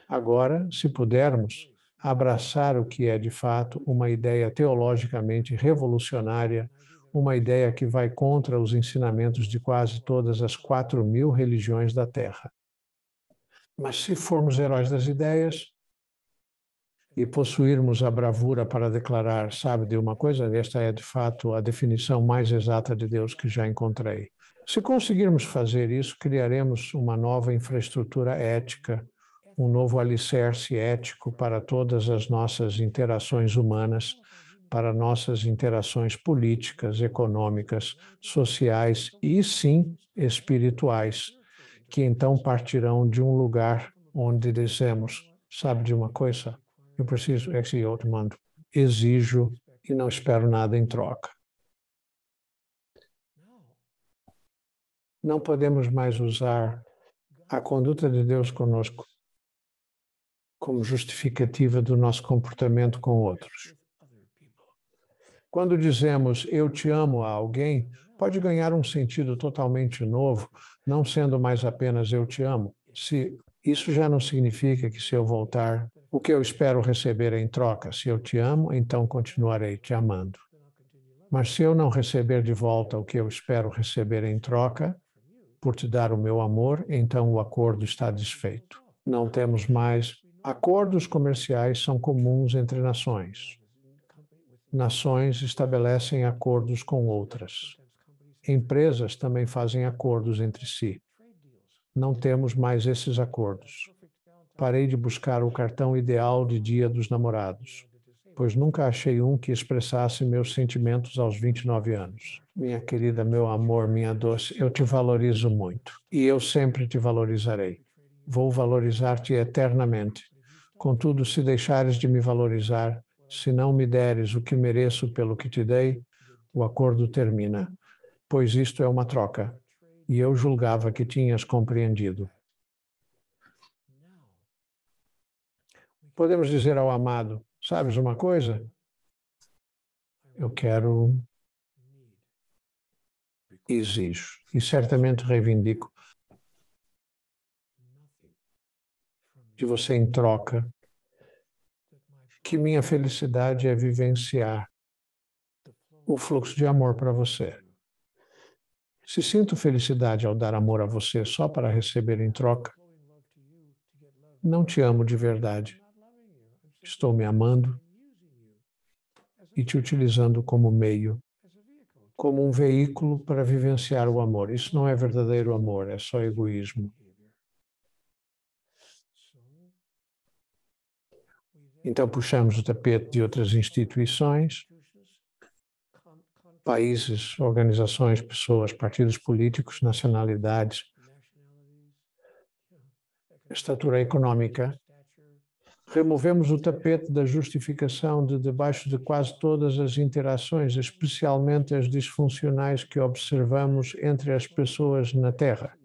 Agora, se pudermos abraçar o que é de fato uma ideia teologicamente revolucionária uma ideia que vai contra os ensinamentos de quase todas as quatro mil religiões da Terra. Mas se formos heróis das ideias e possuirmos a bravura para declarar, sabe de uma coisa? Esta é de fato a definição mais exata de Deus que já encontrei. Se conseguirmos fazer isso, criaremos uma nova infraestrutura ética, um novo alicerce ético para todas as nossas interações humanas para nossas interações políticas, econômicas, sociais e, sim, espirituais, que então partirão de um lugar onde dizemos: sabe de uma coisa? Eu preciso esse outro mando. Exijo e não espero nada em troca. Não podemos mais usar a conduta de Deus conosco como justificativa do nosso comportamento com outros. Quando dizemos eu te amo a alguém, pode ganhar um sentido totalmente novo, não sendo mais apenas eu te amo. Se isso já não significa que se eu voltar, o que eu espero receber é em troca, se eu te amo, então continuarei te amando. Mas se eu não receber de volta o que eu espero receber em troca, por te dar o meu amor, então o acordo está desfeito. Não temos mais. Acordos comerciais são comuns entre nações. Nações estabelecem acordos com outras. Empresas também fazem acordos entre si. Não temos mais esses acordos. Parei de buscar o cartão ideal de Dia dos Namorados, pois nunca achei um que expressasse meus sentimentos aos 29 anos. Minha querida, meu amor, minha doce, eu te valorizo muito e eu sempre te valorizarei. Vou valorizar-te eternamente. Contudo, se deixares de me valorizar, se não me deres o que mereço pelo que te dei, o acordo termina, pois isto é uma troca, e eu julgava que tinhas compreendido. Podemos dizer ao amado: Sabes uma coisa? Eu quero. Exijo, e certamente reivindico de você em troca que minha felicidade é vivenciar o fluxo de amor para você. Se sinto felicidade ao dar amor a você só para receber em troca, não te amo de verdade. Estou me amando e te utilizando como meio, como um veículo para vivenciar o amor. Isso não é verdadeiro amor, é só egoísmo. Então puxamos o tapete de outras instituições, países, organizações, pessoas, partidos políticos, nacionalidades, estatura econômica. Removemos o tapete da justificação de debaixo de quase todas as interações, especialmente as disfuncionais que observamos entre as pessoas na Terra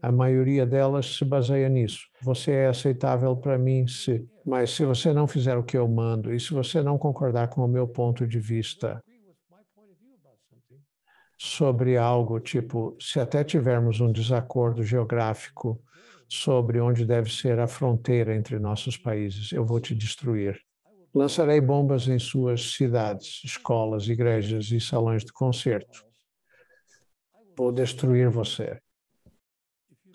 a maioria delas se baseia nisso. Você é aceitável para mim se, mas se você não fizer o que eu mando e se você não concordar com o meu ponto de vista sobre algo, tipo, se até tivermos um desacordo geográfico sobre onde deve ser a fronteira entre nossos países, eu vou te destruir. Lançarei bombas em suas cidades, escolas, igrejas e salões de concerto. Vou destruir você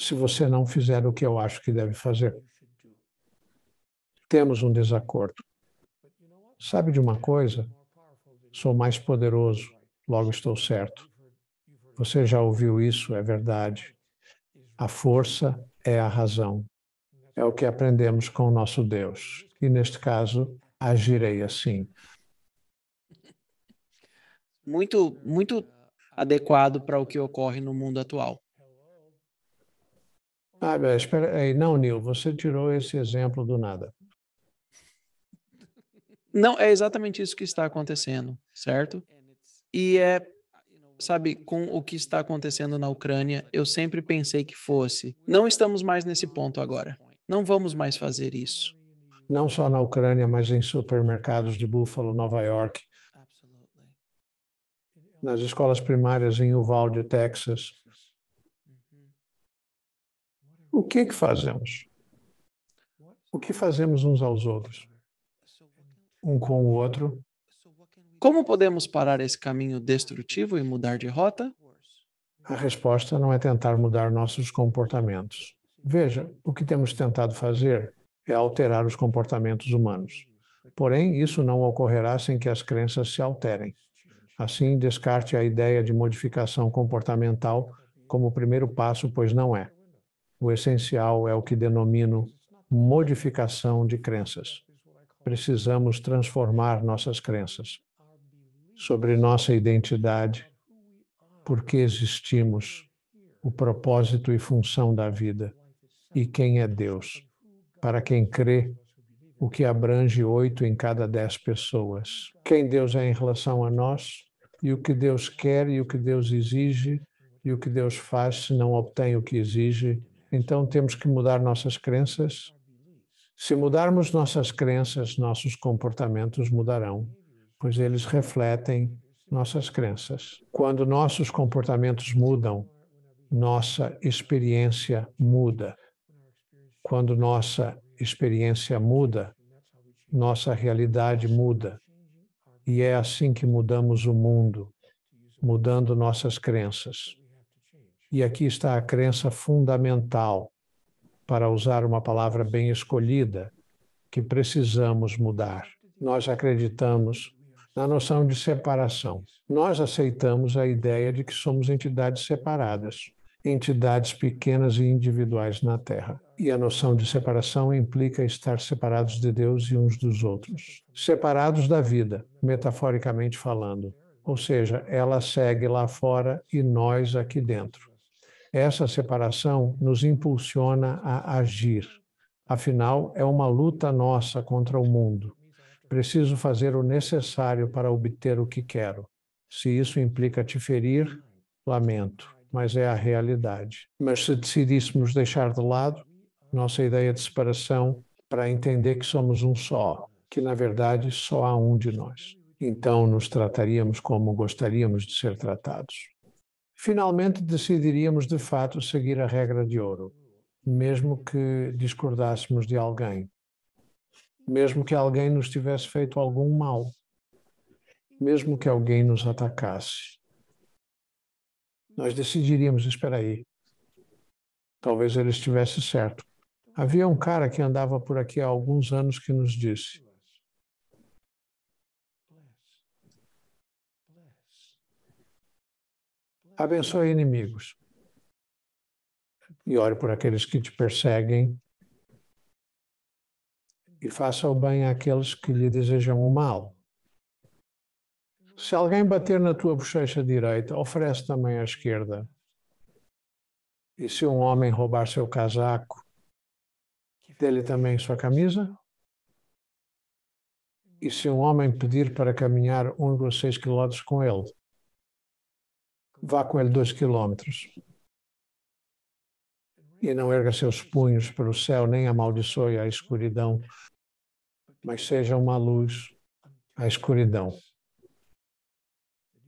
se você não fizer o que eu acho que deve fazer. Temos um desacordo. Sabe de uma coisa? Sou mais poderoso, logo estou certo. Você já ouviu isso, é verdade. A força é a razão. É o que aprendemos com o nosso Deus. E neste caso, agirei assim. Muito, muito adequado para o que ocorre no mundo atual. Ah, espera aí. Não, Nil, você tirou esse exemplo do nada. Não, é exatamente isso que está acontecendo, certo? E é, sabe, com o que está acontecendo na Ucrânia, eu sempre pensei que fosse. Não estamos mais nesse ponto agora. Não vamos mais fazer isso. Não só na Ucrânia, mas em supermercados de Buffalo, Nova York. Nas escolas primárias em Uvalde, Texas. O que é que fazemos? O que fazemos uns aos outros? Um com o outro? Como podemos parar esse caminho destrutivo e mudar de rota? A resposta não é tentar mudar nossos comportamentos. Veja, o que temos tentado fazer é alterar os comportamentos humanos. Porém, isso não ocorrerá sem que as crenças se alterem. Assim, descarte a ideia de modificação comportamental como o primeiro passo, pois não é. O essencial é o que denomino modificação de crenças. Precisamos transformar nossas crenças sobre nossa identidade, por que existimos, o propósito e função da vida e quem é Deus. Para quem crê, o que abrange oito em cada dez pessoas. Quem Deus é em relação a nós e o que Deus quer e o que Deus exige e o que Deus faz se não obtém o que exige então temos que mudar nossas crenças. Se mudarmos nossas crenças, nossos comportamentos mudarão, pois eles refletem nossas crenças. Quando nossos comportamentos mudam, nossa experiência muda. Quando nossa experiência muda, nossa realidade muda. E é assim que mudamos o mundo, mudando nossas crenças. E aqui está a crença fundamental, para usar uma palavra bem escolhida, que precisamos mudar. Nós acreditamos na noção de separação. Nós aceitamos a ideia de que somos entidades separadas, entidades pequenas e individuais na Terra. E a noção de separação implica estar separados de Deus e uns dos outros, separados da vida, metaforicamente falando. Ou seja, ela segue lá fora e nós aqui dentro. Essa separação nos impulsiona a agir. Afinal, é uma luta nossa contra o mundo. Preciso fazer o necessário para obter o que quero. Se isso implica te ferir, lamento, mas é a realidade. Mas se decidíssemos deixar de lado nossa ideia de separação para entender que somos um só, que na verdade só há um de nós, então nos trataríamos como gostaríamos de ser tratados finalmente decidiríamos de fato seguir a regra de ouro, mesmo que discordássemos de alguém, mesmo que alguém nos tivesse feito algum mal, mesmo que alguém nos atacasse. Nós decidiríamos: espera aí, talvez ele estivesse certo. Havia um cara que andava por aqui há alguns anos que nos disse: Abençoe inimigos. E ore por aqueles que te perseguem. E faça o bem àqueles que lhe desejam o mal. Se alguém bater na tua bochecha direita, oferece também à esquerda. E se um homem roubar seu casaco, dê-lhe também sua camisa? E se um homem pedir para caminhar 1,6 quilômetros com ele, Vá com ele dois quilômetros. E não erga seus punhos para o céu, nem amaldiçoe a escuridão, mas seja uma luz à escuridão.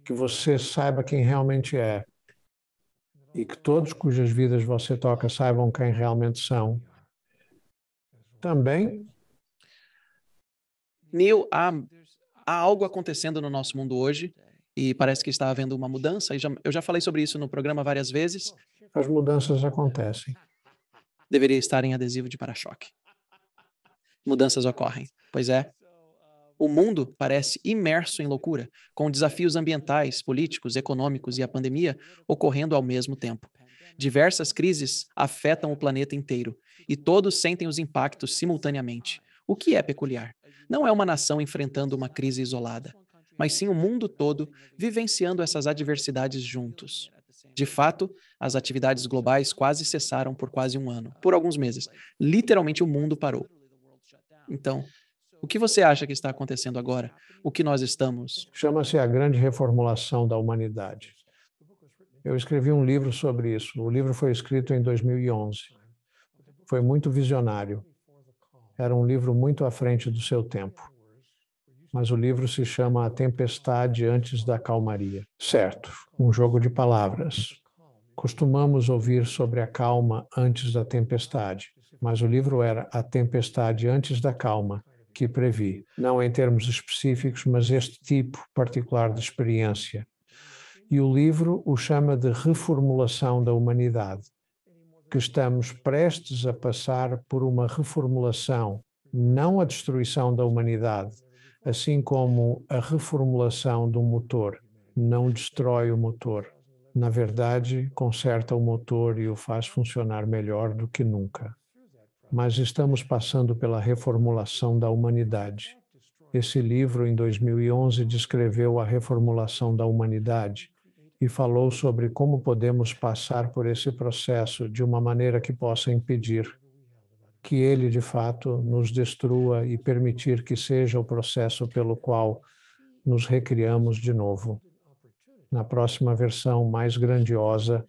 Que você saiba quem realmente é e que todos cujas vidas você toca saibam quem realmente são. Também. Neil, há, há algo acontecendo no nosso mundo hoje e parece que está havendo uma mudança. E já, eu já falei sobre isso no programa várias vezes. As mudanças acontecem. Deveria estar em adesivo de para-choque. Mudanças ocorrem. Pois é. O mundo parece imerso em loucura, com desafios ambientais, políticos, econômicos e a pandemia ocorrendo ao mesmo tempo. Diversas crises afetam o planeta inteiro e todos sentem os impactos simultaneamente. O que é peculiar? Não é uma nação enfrentando uma crise isolada mas sim o mundo todo, vivenciando essas adversidades juntos. De fato, as atividades globais quase cessaram por quase um ano, por alguns meses. Literalmente o mundo parou. Então, o que você acha que está acontecendo agora? O que nós estamos? Chama-se a grande reformulação da humanidade. Eu escrevi um livro sobre isso. O livro foi escrito em 2011. Foi muito visionário. Era um livro muito à frente do seu tempo mas o livro se chama A Tempestade Antes da Calmaria. Certo, um jogo de palavras. Costumamos ouvir sobre a calma antes da tempestade, mas o livro era A Tempestade Antes da Calma, que previ, não em termos específicos, mas este tipo particular de experiência. E o livro o chama de reformulação da humanidade, que estamos prestes a passar por uma reformulação, não a destruição da humanidade, assim como a reformulação do motor não destrói o motor, na verdade, conserta o motor e o faz funcionar melhor do que nunca. Mas estamos passando pela reformulação da humanidade. Esse livro, em 2011, descreveu a reformulação da humanidade e falou sobre como podemos passar por esse processo de uma maneira que possa impedir que ele de fato nos destrua e permitir que seja o processo pelo qual nos recriamos de novo. Na próxima versão mais grandiosa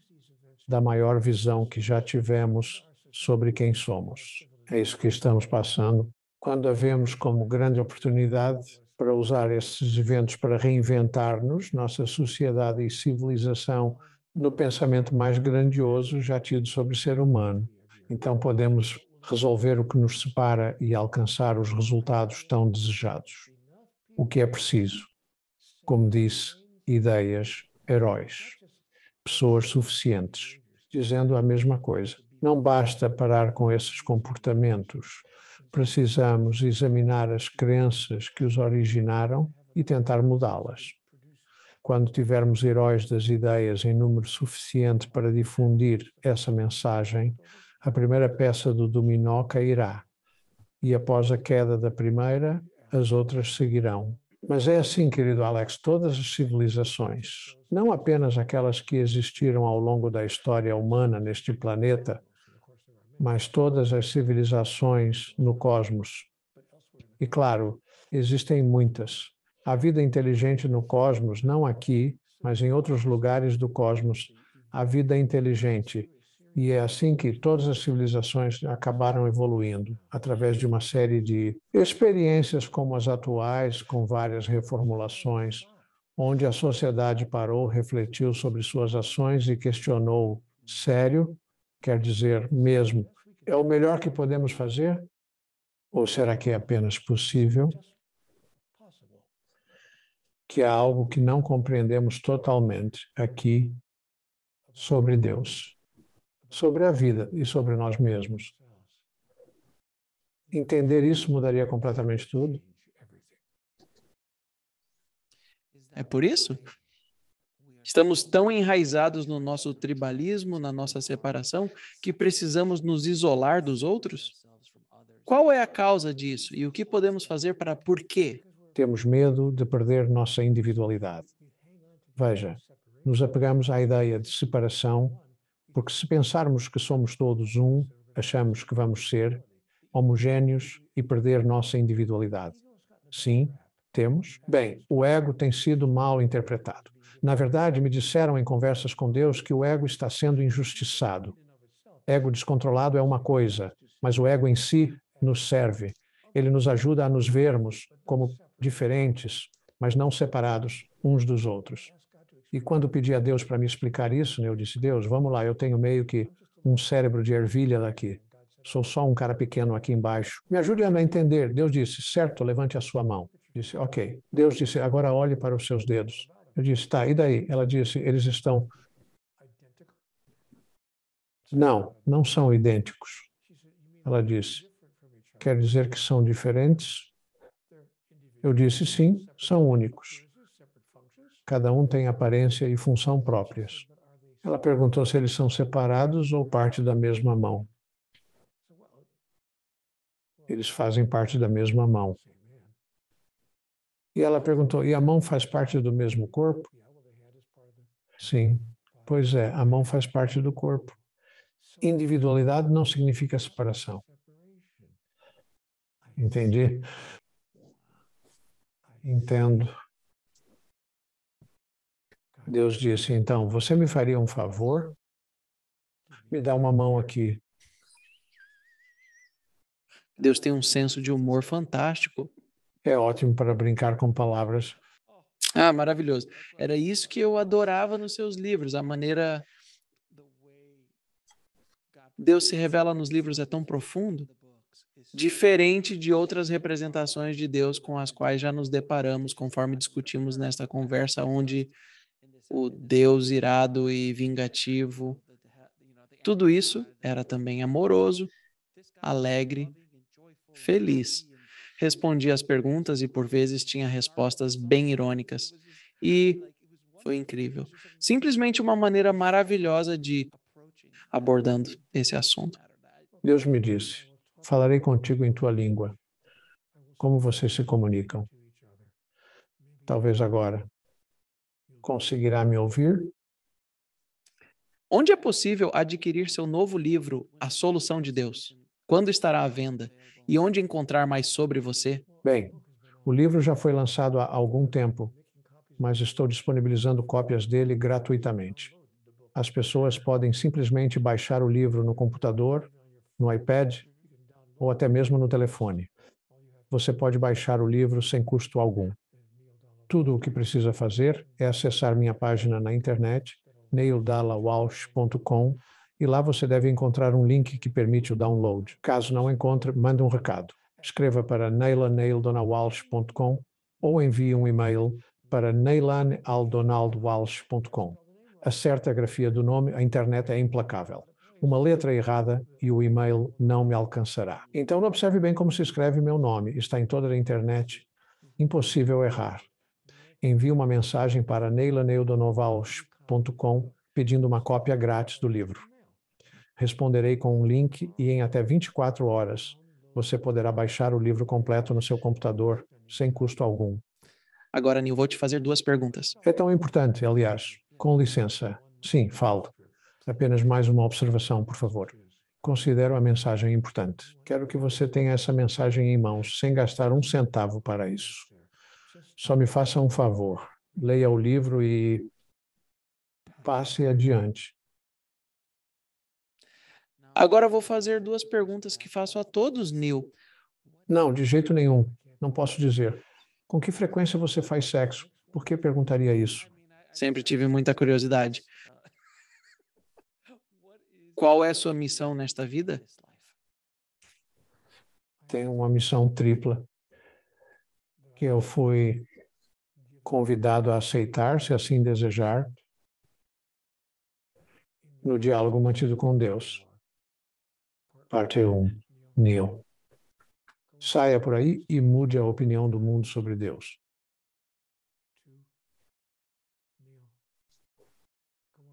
da maior visão que já tivemos sobre quem somos. É isso que estamos passando. Quando a vemos como grande oportunidade para usar esses eventos para reinventar-nos, nossa sociedade e civilização, no pensamento mais grandioso já tido sobre o ser humano. Então podemos resolver o que nos separa e alcançar os resultados tão desejados. O que é preciso? Como disse, ideias, heróis, pessoas suficientes, dizendo a mesma coisa. Não basta parar com esses comportamentos. Precisamos examinar as crenças que os originaram e tentar mudá-las. Quando tivermos heróis das ideias em número suficiente para difundir essa mensagem, a primeira peça do dominó cairá, e após a queda da primeira, as outras seguirão. Mas é assim, querido Alex, todas as civilizações, não apenas aquelas que existiram ao longo da história humana neste planeta, mas todas as civilizações no cosmos. E claro, existem muitas. A vida inteligente no cosmos, não aqui, mas em outros lugares do cosmos, a vida inteligente e é assim que todas as civilizações acabaram evoluindo, através de uma série de experiências como as atuais, com várias reformulações, onde a sociedade parou, refletiu sobre suas ações e questionou sério, quer dizer, mesmo, é o melhor que podemos fazer? Ou será que é apenas possível? Que há é algo que não compreendemos totalmente aqui sobre Deus sobre a vida e sobre nós mesmos. Entender isso mudaria completamente tudo. É por isso? Estamos tão enraizados no nosso tribalismo, na nossa separação, que precisamos nos isolar dos outros? Qual é a causa disso e o que podemos fazer para por quê? Temos medo de perder nossa individualidade. Veja, nos apegamos à ideia de separação porque se pensarmos que somos todos um, achamos que vamos ser homogéneos e perder nossa individualidade. Sim, temos. Bem, o ego tem sido mal interpretado. Na verdade, me disseram em conversas com Deus que o ego está sendo injustiçado. Ego descontrolado é uma coisa, mas o ego em si nos serve. Ele nos ajuda a nos vermos como diferentes, mas não separados uns dos outros. E quando pedi a Deus para me explicar isso, né, eu disse: Deus, vamos lá, eu tenho meio que um cérebro de ervilha daqui. Sou só um cara pequeno aqui embaixo. Me ajude a entender. Deus disse: certo, levante a sua mão. Eu disse: ok. Deus disse: agora olhe para os seus dedos. Eu disse: tá, e daí? Ela disse: eles estão. Não, não são idênticos. Ela disse: quer dizer que são diferentes? Eu disse: sim, são únicos. Cada um tem aparência e função próprias. Ela perguntou se eles são separados ou parte da mesma mão. Eles fazem parte da mesma mão. E ela perguntou: e a mão faz parte do mesmo corpo? Sim, pois é, a mão faz parte do corpo. Individualidade não significa separação. Entendi? Entendo. Deus disse: Então, você me faria um favor? Me dá uma mão aqui. Deus tem um senso de humor fantástico. É ótimo para brincar com palavras. Ah, maravilhoso. Era isso que eu adorava nos seus livros, a maneira Deus se revela nos livros é tão profundo, diferente de outras representações de Deus com as quais já nos deparamos conforme discutimos nesta conversa onde o Deus irado e vingativo. Tudo isso era também amoroso, alegre, feliz. Respondia às perguntas e por vezes tinha respostas bem irônicas. E foi incrível. Simplesmente uma maneira maravilhosa de abordando esse assunto. Deus me disse: Falarei contigo em tua língua. Como vocês se comunicam? Talvez agora conseguirá me ouvir? Onde é possível adquirir seu novo livro, A Solução de Deus? Quando estará à venda? E onde encontrar mais sobre você? Bem, o livro já foi lançado há algum tempo, mas estou disponibilizando cópias dele gratuitamente. As pessoas podem simplesmente baixar o livro no computador, no iPad ou até mesmo no telefone. Você pode baixar o livro sem custo algum tudo o que precisa fazer é acessar minha página na internet, neildalawalsh.com, e lá você deve encontrar um link que permite o download. Caso não encontre, manda um recado. Escreva para neilaneildonawalsh.com ou envie um e-mail para neilanaldonaldwalsh.com. Acerte a grafia do nome, a internet é implacável. Uma letra errada e o e-mail não me alcançará. Então observe bem como se escreve meu nome, está em toda a internet, impossível errar envie uma mensagem para neilaneudonovaus.com pedindo uma cópia grátis do livro. Responderei com um link e em até 24 horas você poderá baixar o livro completo no seu computador sem custo algum. Agora, Neil, vou te fazer duas perguntas. É tão importante, aliás. Com licença. Sim, falo. Apenas mais uma observação, por favor. Considero a mensagem importante. Quero que você tenha essa mensagem em mãos, sem gastar um centavo para isso. Só me faça um favor, leia o livro e passe adiante. Agora vou fazer duas perguntas que faço a todos, Neil. Não, de jeito nenhum. Não posso dizer. Com que frequência você faz sexo? Por que perguntaria isso? Sempre tive muita curiosidade. Qual é a sua missão nesta vida? Tenho uma missão tripla que eu fui convidado a aceitar, se assim desejar, no diálogo mantido com Deus. Parte 1. Neil. Saia por aí e mude a opinião do mundo sobre Deus.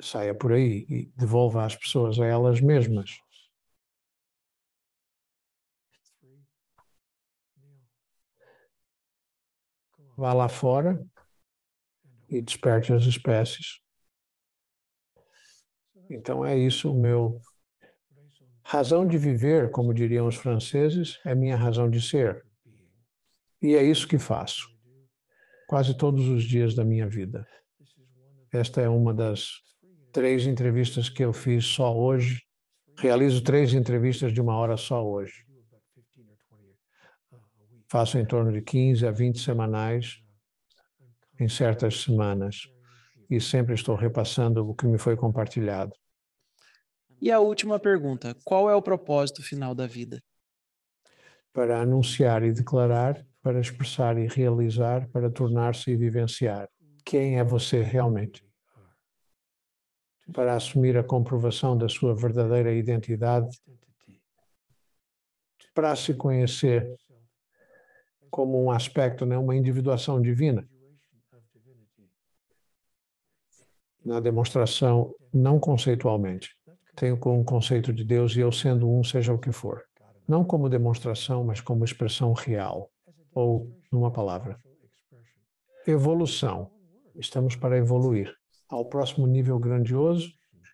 Saia por aí e devolva as pessoas a elas mesmas. vá lá fora e desperte as espécies. Então é isso o meu. Razão de viver, como diriam os franceses, é minha razão de ser. E é isso que faço, quase todos os dias da minha vida. Esta é uma das três entrevistas que eu fiz só hoje. Realizo três entrevistas de uma hora só hoje. Faço em torno de 15 a 20 semanais em certas semanas. E sempre estou repassando o que me foi compartilhado. E a última pergunta: qual é o propósito final da vida? Para anunciar e declarar, para expressar e realizar, para tornar-se e vivenciar. Quem é você realmente? Para assumir a comprovação da sua verdadeira identidade, para se conhecer como um aspecto, né, uma individuação divina. Na demonstração, não conceitualmente. Tenho como conceito de Deus e eu sendo um, seja o que for. Não como demonstração, mas como expressão real, ou numa palavra. Evolução. Estamos para evoluir ao próximo nível grandioso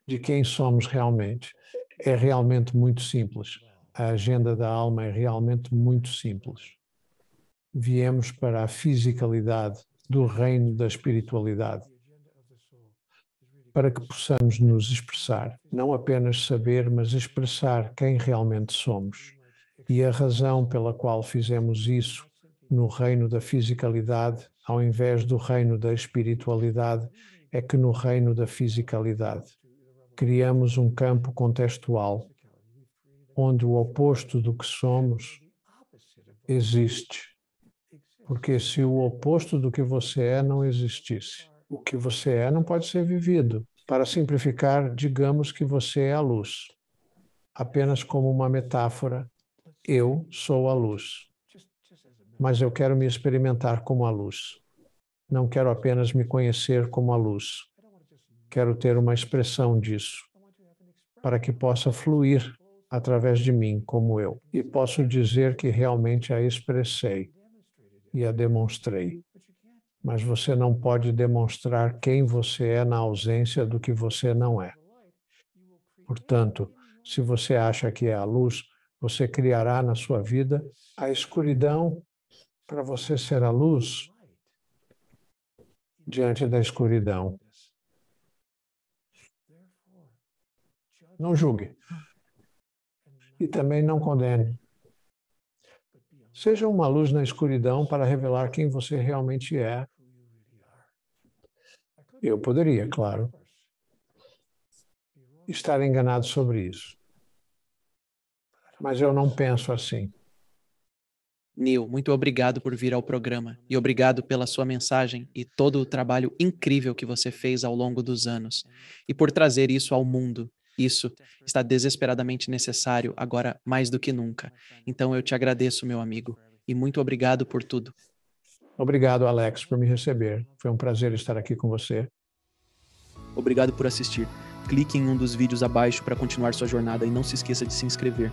de quem somos realmente. É realmente muito simples. A agenda da alma é realmente muito simples viemos para a fisicalidade do reino da espiritualidade, para que possamos nos expressar, não apenas saber, mas expressar quem realmente somos. E a razão pela qual fizemos isso no reino da fisicalidade, ao invés do reino da espiritualidade, é que no reino da fisicalidade criamos um campo contextual onde o oposto do que somos existe porque se o oposto do que você é não existisse, o que você é não pode ser vivido. Para simplificar, digamos que você é a luz. Apenas como uma metáfora, eu sou a luz. Mas eu quero me experimentar como a luz. Não quero apenas me conhecer como a luz. Quero ter uma expressão disso, para que possa fluir através de mim como eu. E posso dizer que realmente a expressei e a demonstrei. Mas você não pode demonstrar quem você é na ausência do que você não é. Portanto, se você acha que é a luz, você criará na sua vida a escuridão para você ser a luz diante da escuridão. Não julgue. E também não condene. Seja uma luz na escuridão para revelar quem você realmente é. Eu poderia, claro, estar enganado sobre isso. Mas eu não penso assim. Neil, muito obrigado por vir ao programa e obrigado pela sua mensagem e todo o trabalho incrível que você fez ao longo dos anos e por trazer isso ao mundo. Isso está desesperadamente necessário agora mais do que nunca. Então eu te agradeço, meu amigo, e muito obrigado por tudo. Obrigado, Alex, por me receber. Foi um prazer estar aqui com você. Obrigado por assistir. Clique em um dos vídeos abaixo para continuar sua jornada e não se esqueça de se inscrever.